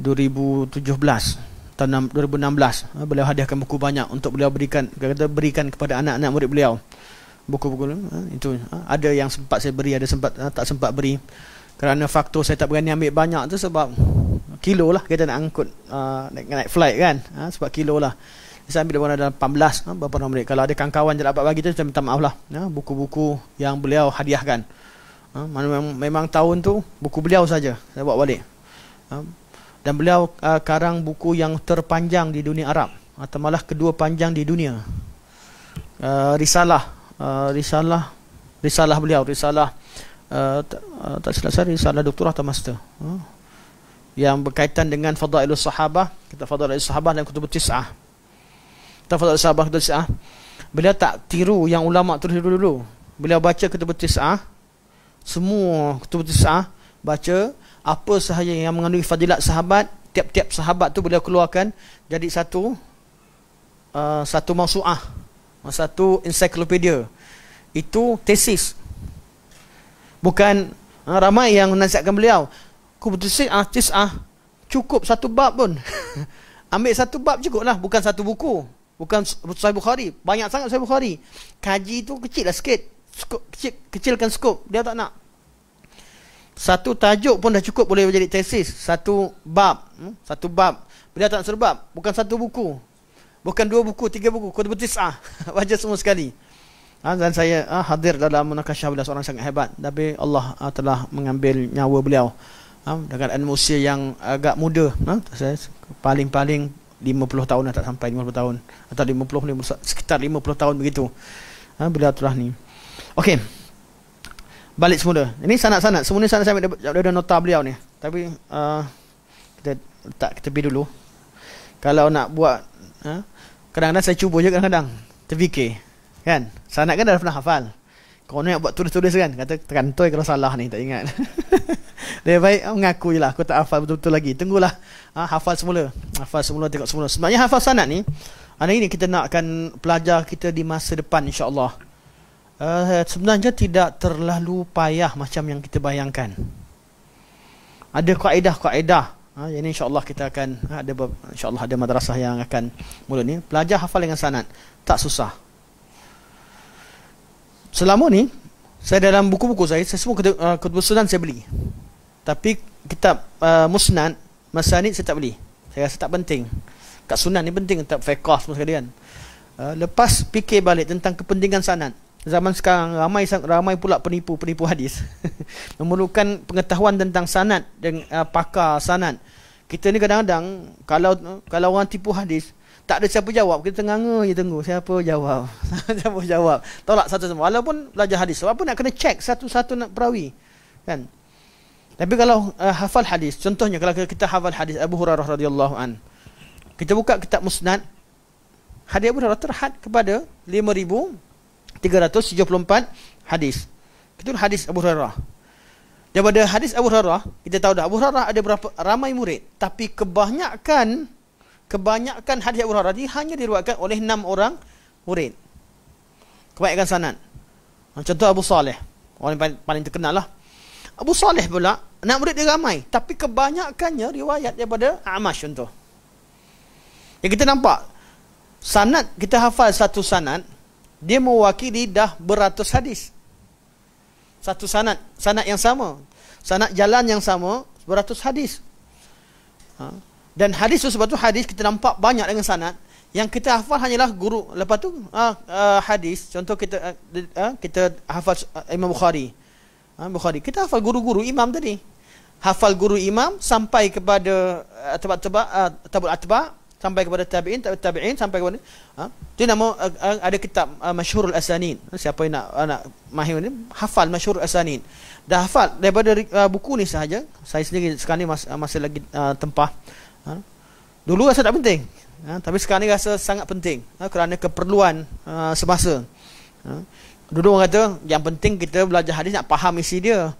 2017 tahun 2016 ha, beliau hadiahkan buku banyak untuk beliau berikan kata berikan kepada anak-anak murid beliau buku-buku itu ada yang sempat saya beri ada sempat tak sempat beri kerana faktor saya tak berani ambil banyak tu sebab kilo lah kita nak angkut uh, naik, naik flight kan sebab kilo lah saya ambil dalam 18 ha, Berapa nombor murid Kalau ada kawan-kawan yang dapat bagi tu Saya minta maaf lah ya, Buku-buku yang beliau hadiahkan ha, memang, memang tahun tu Buku beliau saja Saya bawa balik ha, Dan beliau uh, karang buku yang terpanjang di dunia Arab Atau malah kedua panjang di dunia uh, Risalah uh, Risalah Risalah beliau Risalah Uh, tak silap saya risalah doktorah atau master uh, yang berkaitan dengan fadailus sahabah kita fadailus sahabah dan kutubu tis'ah Tafadhal Sahabah Kutub Tis'ah Beliau tak tiru yang ulama' tulis dulu-dulu Beliau baca Kutub Tis'ah Semua Kutub Tis'ah Baca apa sahaja yang mengandungi fadilat sahabat Tiap-tiap sahabat tu beliau keluarkan Jadi satu uh, Satu mausuah Satu ensiklopedia. Itu tesis Bukan uh, ramai yang nasihatkan beliau Kebetulan ah, tis ah Cukup satu bab pun Ambil satu bab cukup lah Bukan satu buku Bukan Sahih Bukhari Banyak sangat Sahih Bukhari Kaji tu kecil lah sikit skop, kecil, Kecilkan skop Dia tak nak Satu tajuk pun dah cukup Boleh jadi tesis Satu bab hmm? Satu bab Dia tak serbab Bukan satu buku Bukan dua buku Tiga buku Kau betul ah Baca semua sekali ha, Dan saya ah, hadir dalam Munakashah Bila seorang sangat hebat Tapi Allah ah, telah mengambil nyawa beliau ha, Dengan usia yang agak muda ha, paling-paling 50 tahun tak sampai 50 tahun atau 50, 50 sekitar 50 tahun begitu ha, beliau telah ni Okey. balik semula ini sanat-sanat semua ni sanat saya ambil ada nota beliau ni tapi uh, kita tak kita pergi dulu kalau nak buat ha, kadang-kadang saya cuba je kadang-kadang terfikir kan sanat kan dah pernah hafal kalau nak buat tulis-tulis kan Kata terantoi kalau salah ni Tak ingat Dia baik Mengakui lah Aku tak hafal betul-betul lagi Tunggulah ha, Hafal semula Hafal semula Tengok semula Sebenarnya hafal sanat ni Hari ini kita nak akan Pelajar kita di masa depan InsyaAllah uh, Sebenarnya tidak terlalu payah Macam yang kita bayangkan Ada kaedah-kaedah ha, Yang ini insyaAllah kita akan ha, ada Allah ada madrasah yang akan Mula ni Pelajar hafal dengan sanat Tak susah selama ni saya dalam buku-buku saya saya semua kutub, uh, kutub sunan saya beli tapi kitab uh, musnad masanid saya tak beli saya rasa tak penting kat sunan ni penting tak fiqh semua sekali kan uh, lepas fikir balik tentang kepentingan sanad zaman sekarang ramai ramai pula penipu-penipu hadis memerlukan pengetahuan tentang sanad dan uh, pakar sanad kita ni kadang-kadang kalau kalau orang tipu hadis tak ada siapa jawab kita tengah nge je tunggu siapa jawab siapa jawab tolak satu sama walaupun belajar hadis sebab apa nak kena check satu-satu nak perawi kan tapi kalau uh, hafal hadis contohnya kalau kita hafal hadis Abu Hurairah radhiyallahu an kita buka kitab musnad hadis Abu Hurairah terhad kepada 5374 hadis itu hadis Abu Hurairah daripada hadis Abu Hurairah kita tahu dah Abu Hurairah ada berapa ramai murid tapi kebanyakan kebanyakan hadis Abu Hurairah hanya diriwayatkan oleh enam orang murid. Kebanyakan sanad. Ha, contoh Abu Saleh, orang paling, paling terkenal lah. Abu Saleh pula, enam murid dia ramai. Tapi kebanyakannya riwayat daripada Amash contoh. Yang kita nampak, sanad, kita hafal satu sanad, dia mewakili dah beratus hadis. Satu sanad, sanad yang sama. Sanad jalan yang sama, beratus hadis. Haa. Dan hadis tu sebab tu hadis kita nampak banyak dengan sanad yang kita hafal hanyalah guru lepas tu uh, uh, hadis contoh kita uh, uh, kita hafal uh, Imam Bukhari. Uh, Bukhari. Kita hafal guru-guru imam tadi. Hafal guru imam sampai kepada tabat-tabat uh, tabul atba sampai kepada tabi'in tabi'in sampai kepada ha uh, nama uh, uh, ada kitab uh, Masyhurul Asanin. Siapa yang nak uh, nak mahir ni hafal Masyhurul Asanin. Dah hafal daripada uh, buku ni sahaja. Saya sendiri sekarang ni masih, uh, lagi uh, tempah. Ha? Dulu rasa tak penting. Ha? Tapi sekarang ni rasa sangat penting. Ha? Kerana keperluan ha, semasa. Ha? Dulu orang kata, yang penting kita belajar hadis nak faham isi dia.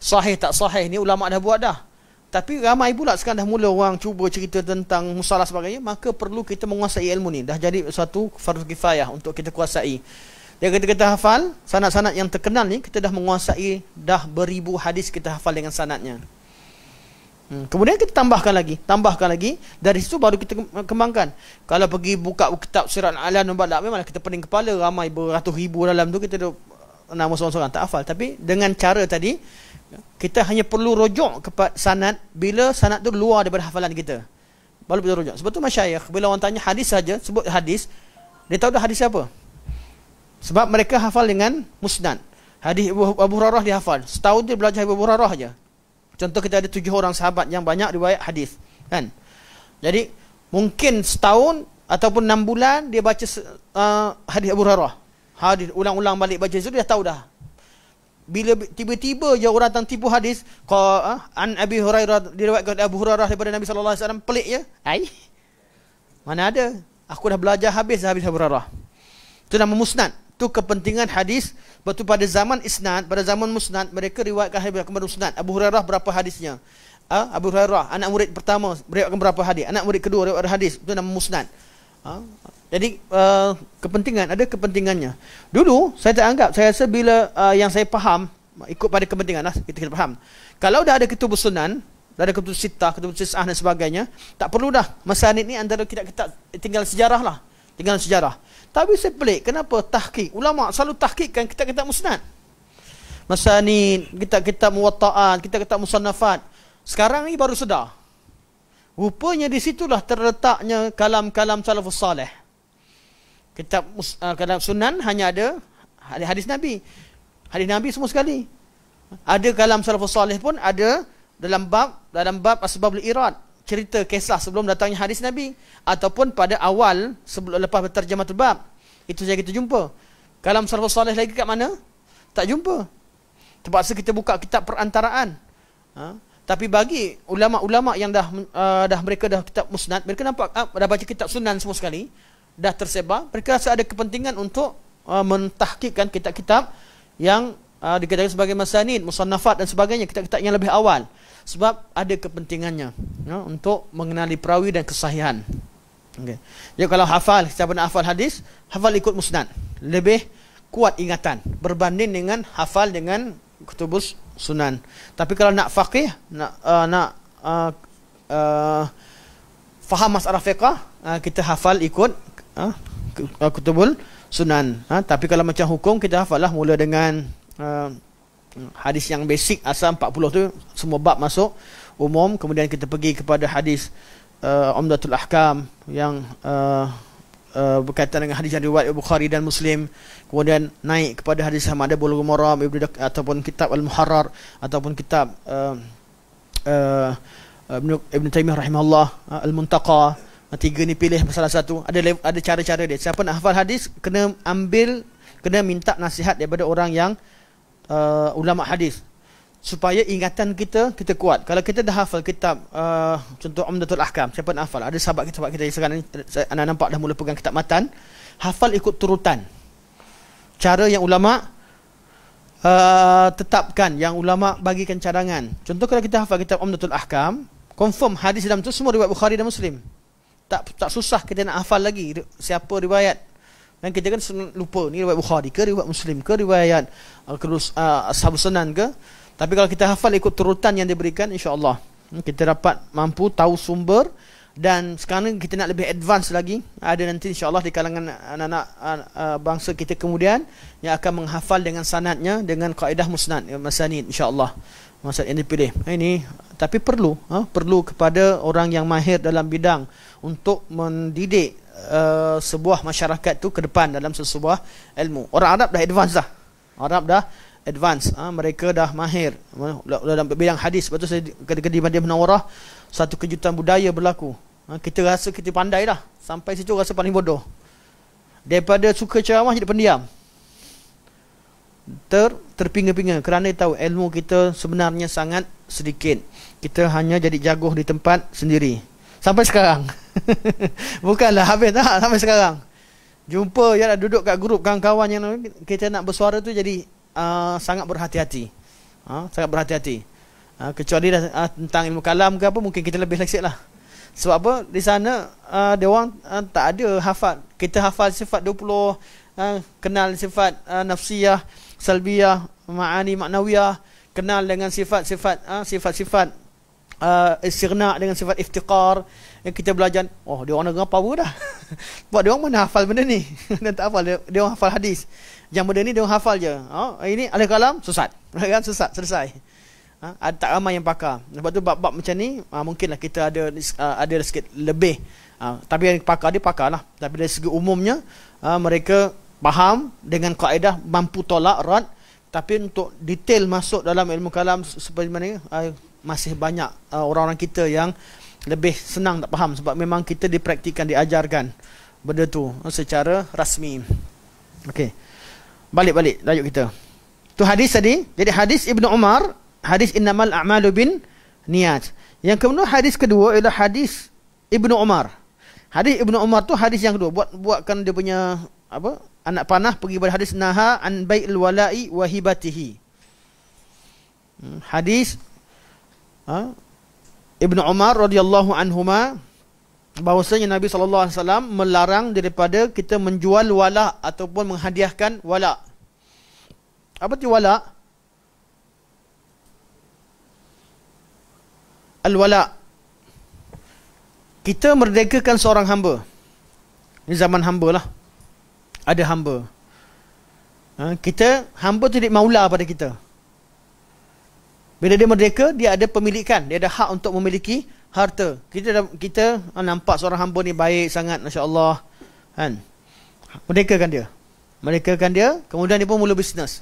Sahih tak sahih ni ulama' dah buat dah. Tapi ramai pula sekarang dah mula orang cuba cerita tentang musalah sebagainya. Maka perlu kita menguasai ilmu ni. Dah jadi satu farz kifayah untuk kita kuasai. Dia kata kita hafal, sanat-sanat yang terkenal ni kita dah menguasai dah beribu hadis kita hafal dengan sanatnya. Hmm. Kemudian kita tambahkan lagi, tambahkan lagi. Dari situ baru kita kembangkan. Kalau pergi buka kitab surat Al-Alan dan Balak memanglah kita pening kepala ramai beratus ribu dalam tu kita duk nama seorang-seorang tak hafal. Tapi dengan cara tadi kita hanya perlu rujuk kepada sanad bila sanad tu luar daripada hafalan kita. Baru kita rujuk. Sebab tu masyayikh bila orang tanya hadis saja sebut hadis dia tahu dah hadis apa. Sebab mereka hafal dengan musnad. Hadis Abu Hurairah dihafal. Setahun dia belajar Abu Hurairah aja. Contoh kita ada tujuh orang sahabat yang banyak riwayat hadis, kan? Jadi mungkin setahun ataupun enam bulan dia baca uh, hadis Abu Hurairah. Hadis ulang-ulang balik baca itu dah tahu dah. Bila tiba-tiba je orang datang tipu hadis, qa ah, an Abi Hurairah diriwayatkan Abu Hurairah daripada Nabi sallallahu alaihi wasallam pelik ya. Ai. Mana ada? Aku dah belajar habis habis Abu Hurairah. Itu nama musnad. Tu kepentingan hadis betul pada zaman isnad pada zaman musnad mereka riwayatkan hadis kepada musnad Abu Hurairah berapa hadisnya ha? Abu Hurairah anak murid pertama riwayatkan berapa hadis anak murid kedua riwayatkan hadis itu nama musnad ha? jadi uh, kepentingan ada kepentingannya dulu saya tak anggap saya rasa bila uh, yang saya faham ikut pada kepentingan lah kita kena faham kalau dah ada kitab sunan dah ada kitab sitah kitab sisah dan sebagainya tak perlu dah masa ini antara kita, kita tinggal sejarah lah tinggal sejarah tapi saya pelik, kenapa Tahkik. Ulama' selalu tahkikkan kitab-kitab musnad. Masanin, kitab-kitab muwatta'an, kitab-kitab musanafat. Sekarang ni baru sedar. Rupanya di situlah terletaknya kalam-kalam salafus salih. Kitab uh, kalam sunan hanya ada hadis Nabi. Hadis Nabi semua sekali. Ada kalam salafus salih pun ada dalam bab dalam bab asbabul irad cerita kisah sebelum datangnya hadis Nabi ataupun pada awal sebelum lepas terjemah bab itu saja kita jumpa kalam salafus salih lagi kat mana tak jumpa terpaksa kita buka kitab perantaraan ha? tapi bagi ulama-ulama yang dah uh, dah mereka dah kitab musnad mereka nampak uh, dah baca kitab sunan semua sekali dah tersebar mereka rasa ada kepentingan untuk uh, mentahkikkan kitab-kitab yang uh, dikatakan sebagai masanid musannafat dan sebagainya kitab-kitab yang lebih awal sebab ada kepentingannya ya, untuk mengenali perawi dan kesahihan. Okay. Jadi kalau hafal, siapa nak hafal hadis, hafal ikut musnad. Lebih kuat ingatan berbanding dengan hafal dengan kutubus sunan. Tapi kalau nak faqih, nak uh, nak uh, uh, faham masalah fiqah, uh, kita hafal ikut uh, uh kutubul sunan. Uh, tapi kalau macam hukum, kita hafal lah mula dengan uh, Hadis yang basic asal 40 tu semua bab masuk umum kemudian kita pergi kepada hadis uh, Umdatul Ahkam yang uh, Uh, berkaitan dengan hadis yang riwayat Bukhari dan Muslim kemudian naik kepada hadis sama ada Bulu Ibn Dak- ataupun kitab Al-Muharrar ataupun kitab uh, uh, Ibn, Ibn Taymiyyah rahimahullah uh, Al-Muntaqa tiga ni pilih salah satu ada ada cara-cara dia siapa nak hafal hadis kena ambil kena minta nasihat daripada orang yang uh, ulama hadis supaya ingatan kita kita kuat. Kalau kita dah hafal kitab uh, contoh Umdatul Ahkam, siapa nak hafal? Ada sahabat kita sahabat kita yang sekarang ni anda nampak dah mula pegang kitab matan. Hafal ikut turutan. Cara yang ulama uh, tetapkan yang ulama bagikan cadangan. Contoh kalau kita hafal kitab Umdatul Ahkam, confirm hadis dalam tu semua riwayat Bukhari dan Muslim. Tak tak susah kita nak hafal lagi siapa riwayat dan kita kan lupa ni riwayat Bukhari ke riwayat Muslim ke riwayat uh, uh, Ashabus Sunan ke. Tapi kalau kita hafal ikut turutan yang diberikan insya-Allah hmm, kita dapat mampu tahu sumber dan sekarang kita nak lebih advance lagi ada nanti insya Allah di kalangan anak-anak uh, bangsa kita kemudian yang akan menghafal dengan sanatnya dengan kaedah musnad eh, masanid insyaallah masanid yang dipilih eh, ini tapi perlu ha, perlu kepada orang yang mahir dalam bidang untuk mendidik Uh, sebuah masyarakat tu ke depan dalam sesebuah ilmu. Orang Arab dah advance dah. Arab dah advance. Ha, mereka dah mahir dalam bidang hadis. Lepas tu saya ketika di Madinah Munawarah, satu kejutan budaya berlaku. Ha, kita rasa kita pandai dah. Sampai situ rasa paling bodoh. Daripada suka ceramah jadi pendiam. Ter, terpinga-pinga kerana tahu ilmu kita sebenarnya sangat sedikit. Kita hanya jadi jagoh di tempat sendiri. Sampai sekarang Bukanlah habis tak Sampai sekarang Jumpa Ya nak duduk kat grup Kawan-kawan yang Kita nak bersuara tu Jadi uh, Sangat berhati-hati uh, Sangat berhati-hati uh, Kecuali dah, uh, Tentang ilmu kalam ke apa Mungkin kita lebih leksik lah Sebab apa Di sana uh, Dia orang uh, Tak ada hafal Kita hafal sifat 20 uh, Kenal sifat uh, Nafsiyah Salbiyah Ma'ani Maknawiyah Kenal dengan sifat-sifat uh, Sifat-sifat uh, istighna dengan sifat iftiqar yang kita belajar oh dia orang dengar power dah buat dia orang mana hafal benda ni dan tak hafal dia, orang hafal hadis yang benda ni dia orang hafal je oh ini alif kalam susat kan susat selesai ha? tak ramai yang pakar sebab tu bab-bab macam ni uh, mungkinlah kita ada uh, ada sikit lebih uh, tapi yang pakar dia pakar lah tapi dari segi umumnya uh, mereka faham dengan kaedah mampu tolak rad tapi untuk detail masuk dalam ilmu kalam seperti mana masih banyak uh, orang-orang kita yang lebih senang tak faham sebab memang kita dipraktikkan diajarkan benda tu secara rasmi. Okey. Balik-balik rayuk kita. Tu hadis tadi. Jadi hadis Ibnu Umar, hadis innamal a'malu bin niat. Yang kemudian hadis kedua ialah hadis Ibnu Umar. Hadis Ibnu Umar tu hadis yang kedua buat buatkan dia punya apa? Anak panah pergi pada hadis naha an bai'il wala'i wa hibatihi. Hmm, hadis ha? Ibn Umar radhiyallahu anhuma bahwasanya Nabi sallallahu alaihi wasallam melarang daripada kita menjual wala ataupun menghadiahkan wala. Apa tu wala? Al-wala. Kita merdekakan seorang hamba. Ini zaman hamba lah. Ada hamba. Ha, kita, hamba tidak dik maula pada kita. Bila dia merdeka, dia ada pemilikan, dia ada hak untuk memiliki harta. Kita kita ah, nampak seorang hamba ni baik sangat masya-Allah. Kan? Merdeka kan dia. Merdeka kan dia, kemudian dia pun mula bisnes.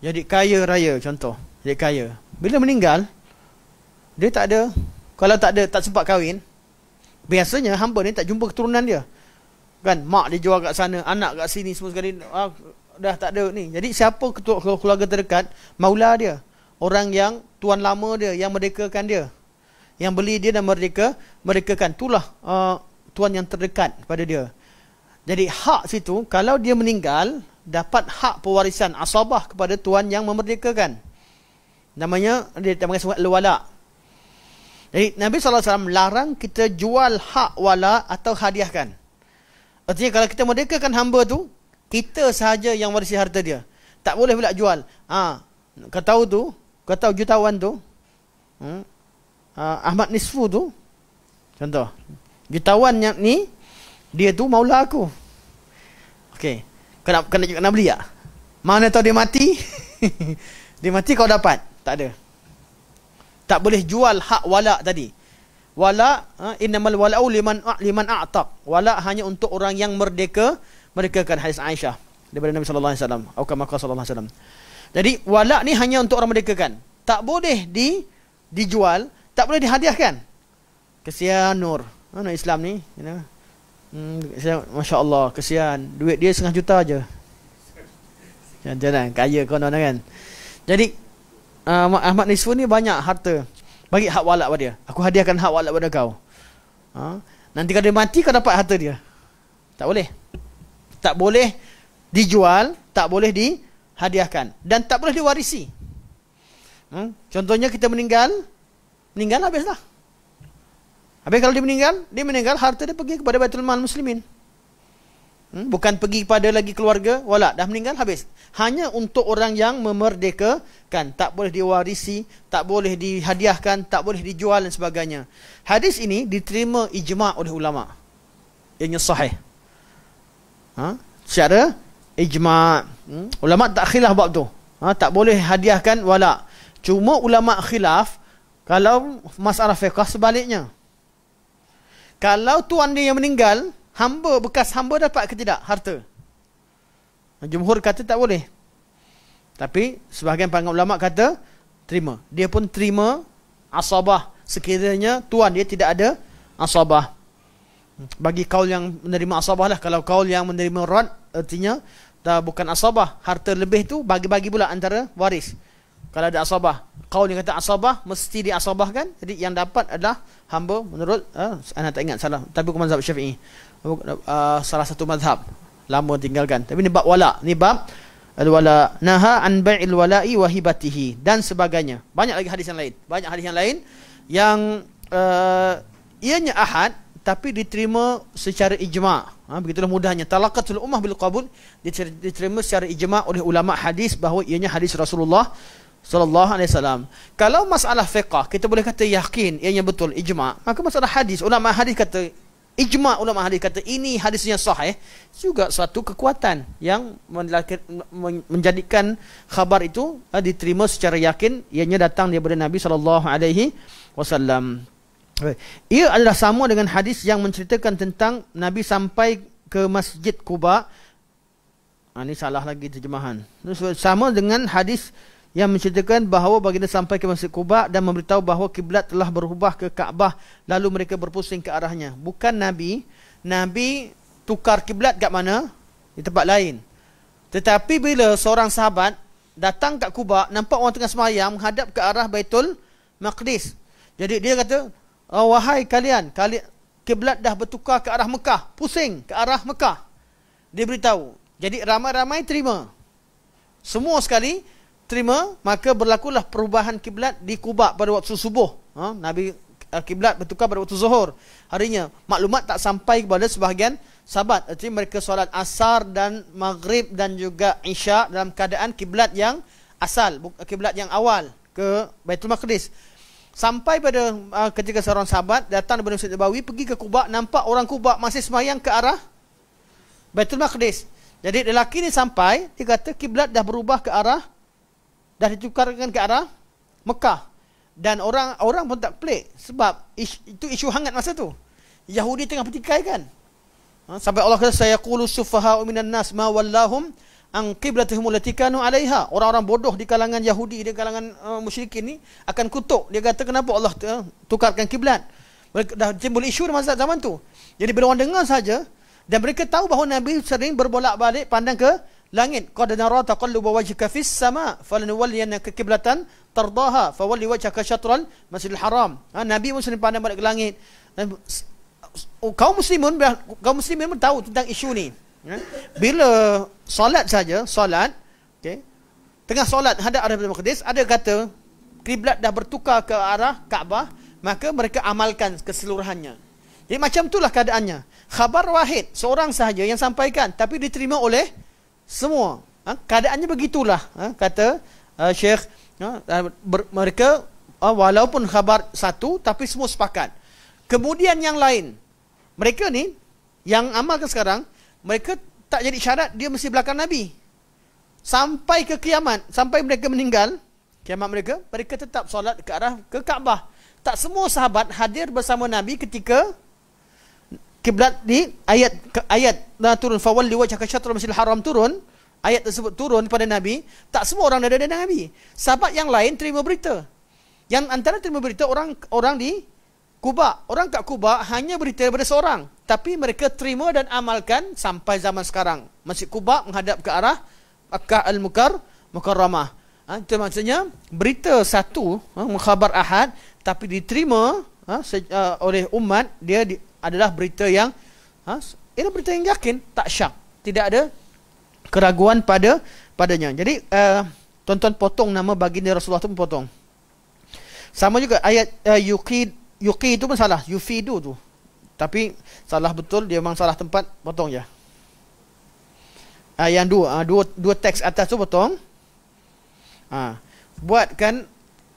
Jadi kaya raya contoh, jadi kaya. Bila meninggal, dia tak ada kalau tak ada tak sempat kahwin, biasanya hamba ni tak jumpa keturunan dia. Kan mak dia jual kat sana, anak kat sini semua sekali ah, dah tak ada ni. Jadi siapa ketua keluarga terdekat? Maulah dia. Orang yang tuan lama dia yang merdekakan dia yang beli dia dan merdeka merdekakan itulah uh, tuan yang terdekat pada dia jadi hak situ kalau dia meninggal dapat hak pewarisan asabah kepada tuan yang memerdekakan namanya dia namanya sungai lewala. jadi Nabi SAW larang kita jual hak wala atau hadiahkan. Artinya kalau kita merdekakan hamba tu, kita sahaja yang warisi harta dia. Tak boleh pula jual. Ha, kau tahu tu, kau tahu jutawan tu? Hmm? Ha, Ahmad Nisfu tu? Contoh. Jutawan yang ni, dia tu maulah aku. Okey. Kena kena kena beli tak? Mana tahu dia mati? dia mati kau dapat. Tak ada. Tak boleh jual hak wala tadi. wala uh, ha, innamal walau liman, liman a'taq. wala hanya untuk orang yang merdeka, merdekakan hadis Aisyah daripada Nabi sallallahu alaihi wasallam. Aku kama sallallahu alaihi wasallam. Jadi walak ni hanya untuk orang merdekakan. Tak boleh di dijual, tak boleh dihadiahkan. Kesian Nur. mana Islam ni. You know. Hmm, kesian, Masya Allah, kesian. Duit dia setengah juta je. Jangan-jangan, kaya konon kan. Jadi, uh, Ahmad Nisfu ni banyak harta. Bagi hak walak pada dia. Aku hadiahkan hak walak pada kau. Ha? Nanti kalau dia mati, kau dapat harta dia. Tak boleh. Tak boleh dijual, tak boleh di hadiahkan dan tak boleh diwarisi. Hmm? Contohnya kita meninggal, meninggal habislah. Habis kalau dia meninggal, dia meninggal harta dia pergi kepada Baitul Mal Muslimin. Hmm? Bukan pergi kepada lagi keluarga, wala, dah meninggal habis. Hanya untuk orang yang memerdekakan, tak boleh diwarisi, tak boleh dihadiahkan, tak boleh dijual dan sebagainya. Hadis ini diterima ijma' oleh ulama. Ianya sahih. Ha? Secara ijma hmm? ulama tak khilaf bab tu ha, tak boleh hadiahkan wala cuma ulama khilaf kalau masalah fiqh sebaliknya kalau tuan dia yang meninggal hamba bekas hamba dapat ke tidak harta jumhur kata tak boleh tapi sebahagian pandangan ulama kata terima dia pun terima asabah sekiranya tuan dia tidak ada asabah bagi kaul yang menerima asabah lah kalau kaul yang menerima rad artinya dah bukan asabah harta lebih tu bagi-bagi pula antara waris kalau ada asabah kau ni kata asabah mesti di asabah kan jadi yang dapat adalah hamba menurut uh, eh, anak tak ingat salah tapi bukan mazhab syafi'i uh, salah satu mazhab lama tinggalkan tapi ni bab wala ni bab al wala naha an bai'il wala'i wa dan sebagainya banyak lagi hadis yang lain banyak hadis yang lain yang uh, ianya ahad tapi diterima secara ijma' Ha, begitulah mudahnya. Talakatul ummah bil qabul diterima secara ijma' oleh ulama' hadis bahawa ianya hadis Rasulullah Sallallahu Alaihi Wasallam. Kalau masalah fiqah, kita boleh kata yakin ianya betul ijma' maka masalah hadis, ulama' hadis kata ijma' ulama' hadis kata ini hadisnya sahih juga satu kekuatan yang menjadikan khabar itu ha, diterima secara yakin ianya datang daripada Nabi Sallallahu Alaihi Wasallam. Ia adalah sama dengan hadis yang menceritakan tentang Nabi sampai ke Masjid Kuba. Ha, ini salah lagi terjemahan. Sama dengan hadis yang menceritakan bahawa baginda sampai ke Masjid Kuba dan memberitahu bahawa kiblat telah berubah ke Kaabah lalu mereka berpusing ke arahnya. Bukan Nabi. Nabi tukar kiblat kat mana? Di tempat lain. Tetapi bila seorang sahabat datang kat Kuba, nampak orang tengah semayang menghadap ke arah Baitul Maqdis. Jadi dia kata, Oh, wahai kalian, kali kiblat dah bertukar ke arah Mekah, pusing ke arah Mekah. Dia beritahu. Jadi ramai-ramai terima. Semua sekali terima, maka berlakulah perubahan kiblat di Kubah pada waktu subuh. Ha? Nabi eh, kiblat bertukar pada waktu zuhur. Harinya maklumat tak sampai kepada sebahagian sahabat. Jadi mereka solat asar dan maghrib dan juga isya dalam keadaan kiblat yang asal, kiblat yang awal ke Baitul Maqdis. Sampai pada uh, ketika seorang sahabat datang daripada Masjid Nabawi pergi ke Kubah nampak orang Kubah masih semayang ke arah Baitul Maqdis. Jadi lelaki ni sampai dia kata kiblat dah berubah ke arah dah ditukarkan ke arah Mekah. Dan orang orang pun tak pelik sebab isu, itu isu hangat masa tu. Yahudi tengah petikai kan. Ha, sampai Allah kata saya qulu sufaha minan nas ma wallahum ang qiblatuhum allati kanu alaiha orang-orang bodoh di kalangan Yahudi di kalangan uh, musyrikin ni akan kutuk dia kata kenapa Allah uh, tukarkan kiblat mereka dah timbul isu di masa zaman tu jadi bila orang dengar saja dan mereka tahu bahawa Nabi sering berbolak-balik pandang ke langit qad nara taqallu wajhika fis sama falanwalliyanaka qiblatan tardaha fawalli wajhaka syatrul masjidil haram ha, Nabi pun sering pandang balik ke langit dan, oh, kaum muslimun kaum pun tahu tentang isu ni Ya. Bila solat saja, solat, okay, tengah solat ada arah Baitul Maqdis, ada kata kiblat dah bertukar ke arah Kaabah, maka mereka amalkan keseluruhannya. Jadi macam itulah keadaannya. Khabar wahid, seorang sahaja yang sampaikan tapi diterima oleh semua. Ha? Keadaannya begitulah, ha? kata uh, Syekh. Ha? ha mereka uh, walaupun khabar satu tapi semua sepakat. Kemudian yang lain, mereka ni yang amalkan sekarang, mereka tak jadi syarat dia mesti belakang nabi sampai ke kiamat sampai mereka meninggal kiamat mereka mereka tetap solat ke arah ke Kaabah tak semua sahabat hadir bersama nabi ketika kiblat di ayat ayat nah, turun fawalli wajhaka syatrul masjidil haram turun ayat tersebut turun kepada nabi tak semua orang ada dengan nabi sahabat yang lain terima berita yang antara terima berita orang orang di Kuba orang kat Kuba hanya berita daripada seorang. Tapi mereka terima dan amalkan sampai zaman sekarang. Masjid Kuba menghadap ke arah Makkah Al-Mukar, Mukarramah. Ha, itu maksudnya berita satu, ha, mengkhabar ahad, tapi diterima ha, se- uh, oleh umat, dia di- adalah berita yang, ha, ini berita yang yakin, tak syak. Tidak ada keraguan pada padanya. Jadi, uh, tuan-tuan potong nama baginda Rasulullah itu potong. Sama juga ayat uh, yukid Yuki itu pun salah yufidu tu tapi salah betul dia memang salah tempat potong je ah yang dua uh, dua dua teks atas tu potong ah buatkan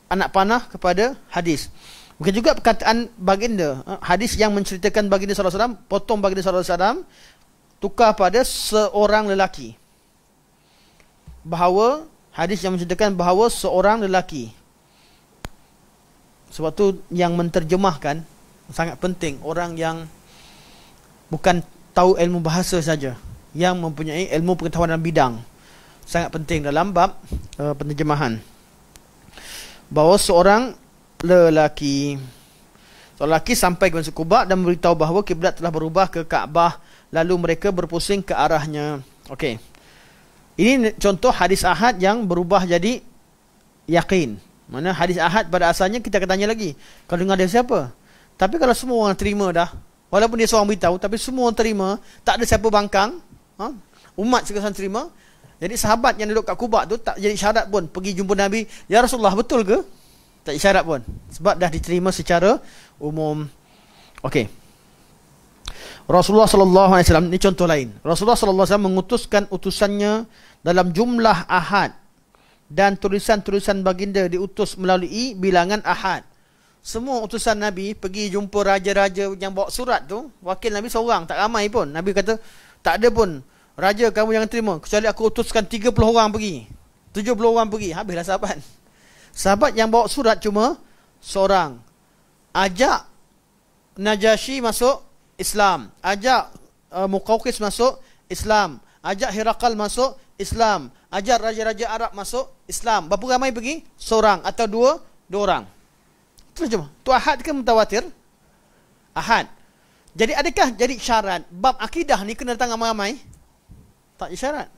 anak panah kepada hadis Mungkin juga perkataan baginda ah, Hadis yang menceritakan baginda SAW Potong baginda SAW Tukar pada seorang lelaki Bahawa Hadis yang menceritakan bahawa seorang lelaki sebab tu yang menterjemahkan sangat penting orang yang bukan tahu ilmu bahasa saja yang mempunyai ilmu pengetahuan dalam bidang sangat penting dalam bab uh, penterjemahan bahawa seorang lelaki seorang lelaki sampai ke Masjid Kubah dan memberitahu bahawa kiblat telah berubah ke Kaabah lalu mereka berpusing ke arahnya okey ini contoh hadis ahad yang berubah jadi yakin mana hadis ahad pada asalnya kita akan tanya lagi. Kalau dengar dari siapa? Tapi kalau semua orang terima dah, walaupun dia seorang beritahu, tapi semua orang terima, tak ada siapa bangkang, ha? umat sekalian terima, jadi sahabat yang duduk kat kubat tu tak jadi syarat pun pergi jumpa Nabi. Ya Rasulullah betul ke? Tak syarat pun. Sebab dah diterima secara umum. Okey. Rasulullah SAW alaihi ni contoh lain. Rasulullah SAW mengutuskan utusannya dalam jumlah ahad dan tulisan-tulisan baginda diutus melalui bilangan ahad. Semua utusan Nabi pergi jumpa raja-raja yang bawa surat tu, wakil Nabi seorang, tak ramai pun. Nabi kata, tak ada pun. Raja kamu jangan terima, kecuali aku utuskan 30 orang pergi. 70 orang pergi, habislah sahabat. Sahabat yang bawa surat cuma seorang. Ajak Najasyi masuk Islam. Ajak uh, Muqawqis masuk Islam. Ajak Hirakal masuk Islam ajar raja-raja Arab masuk Islam. Berapa ramai pergi? Seorang atau dua? Dua orang. Terjemah. Tu ahad ke mutawatir? Ahad. Jadi adakah jadi syarat bab akidah ni kena datang ramai-ramai? Tak ada syarat.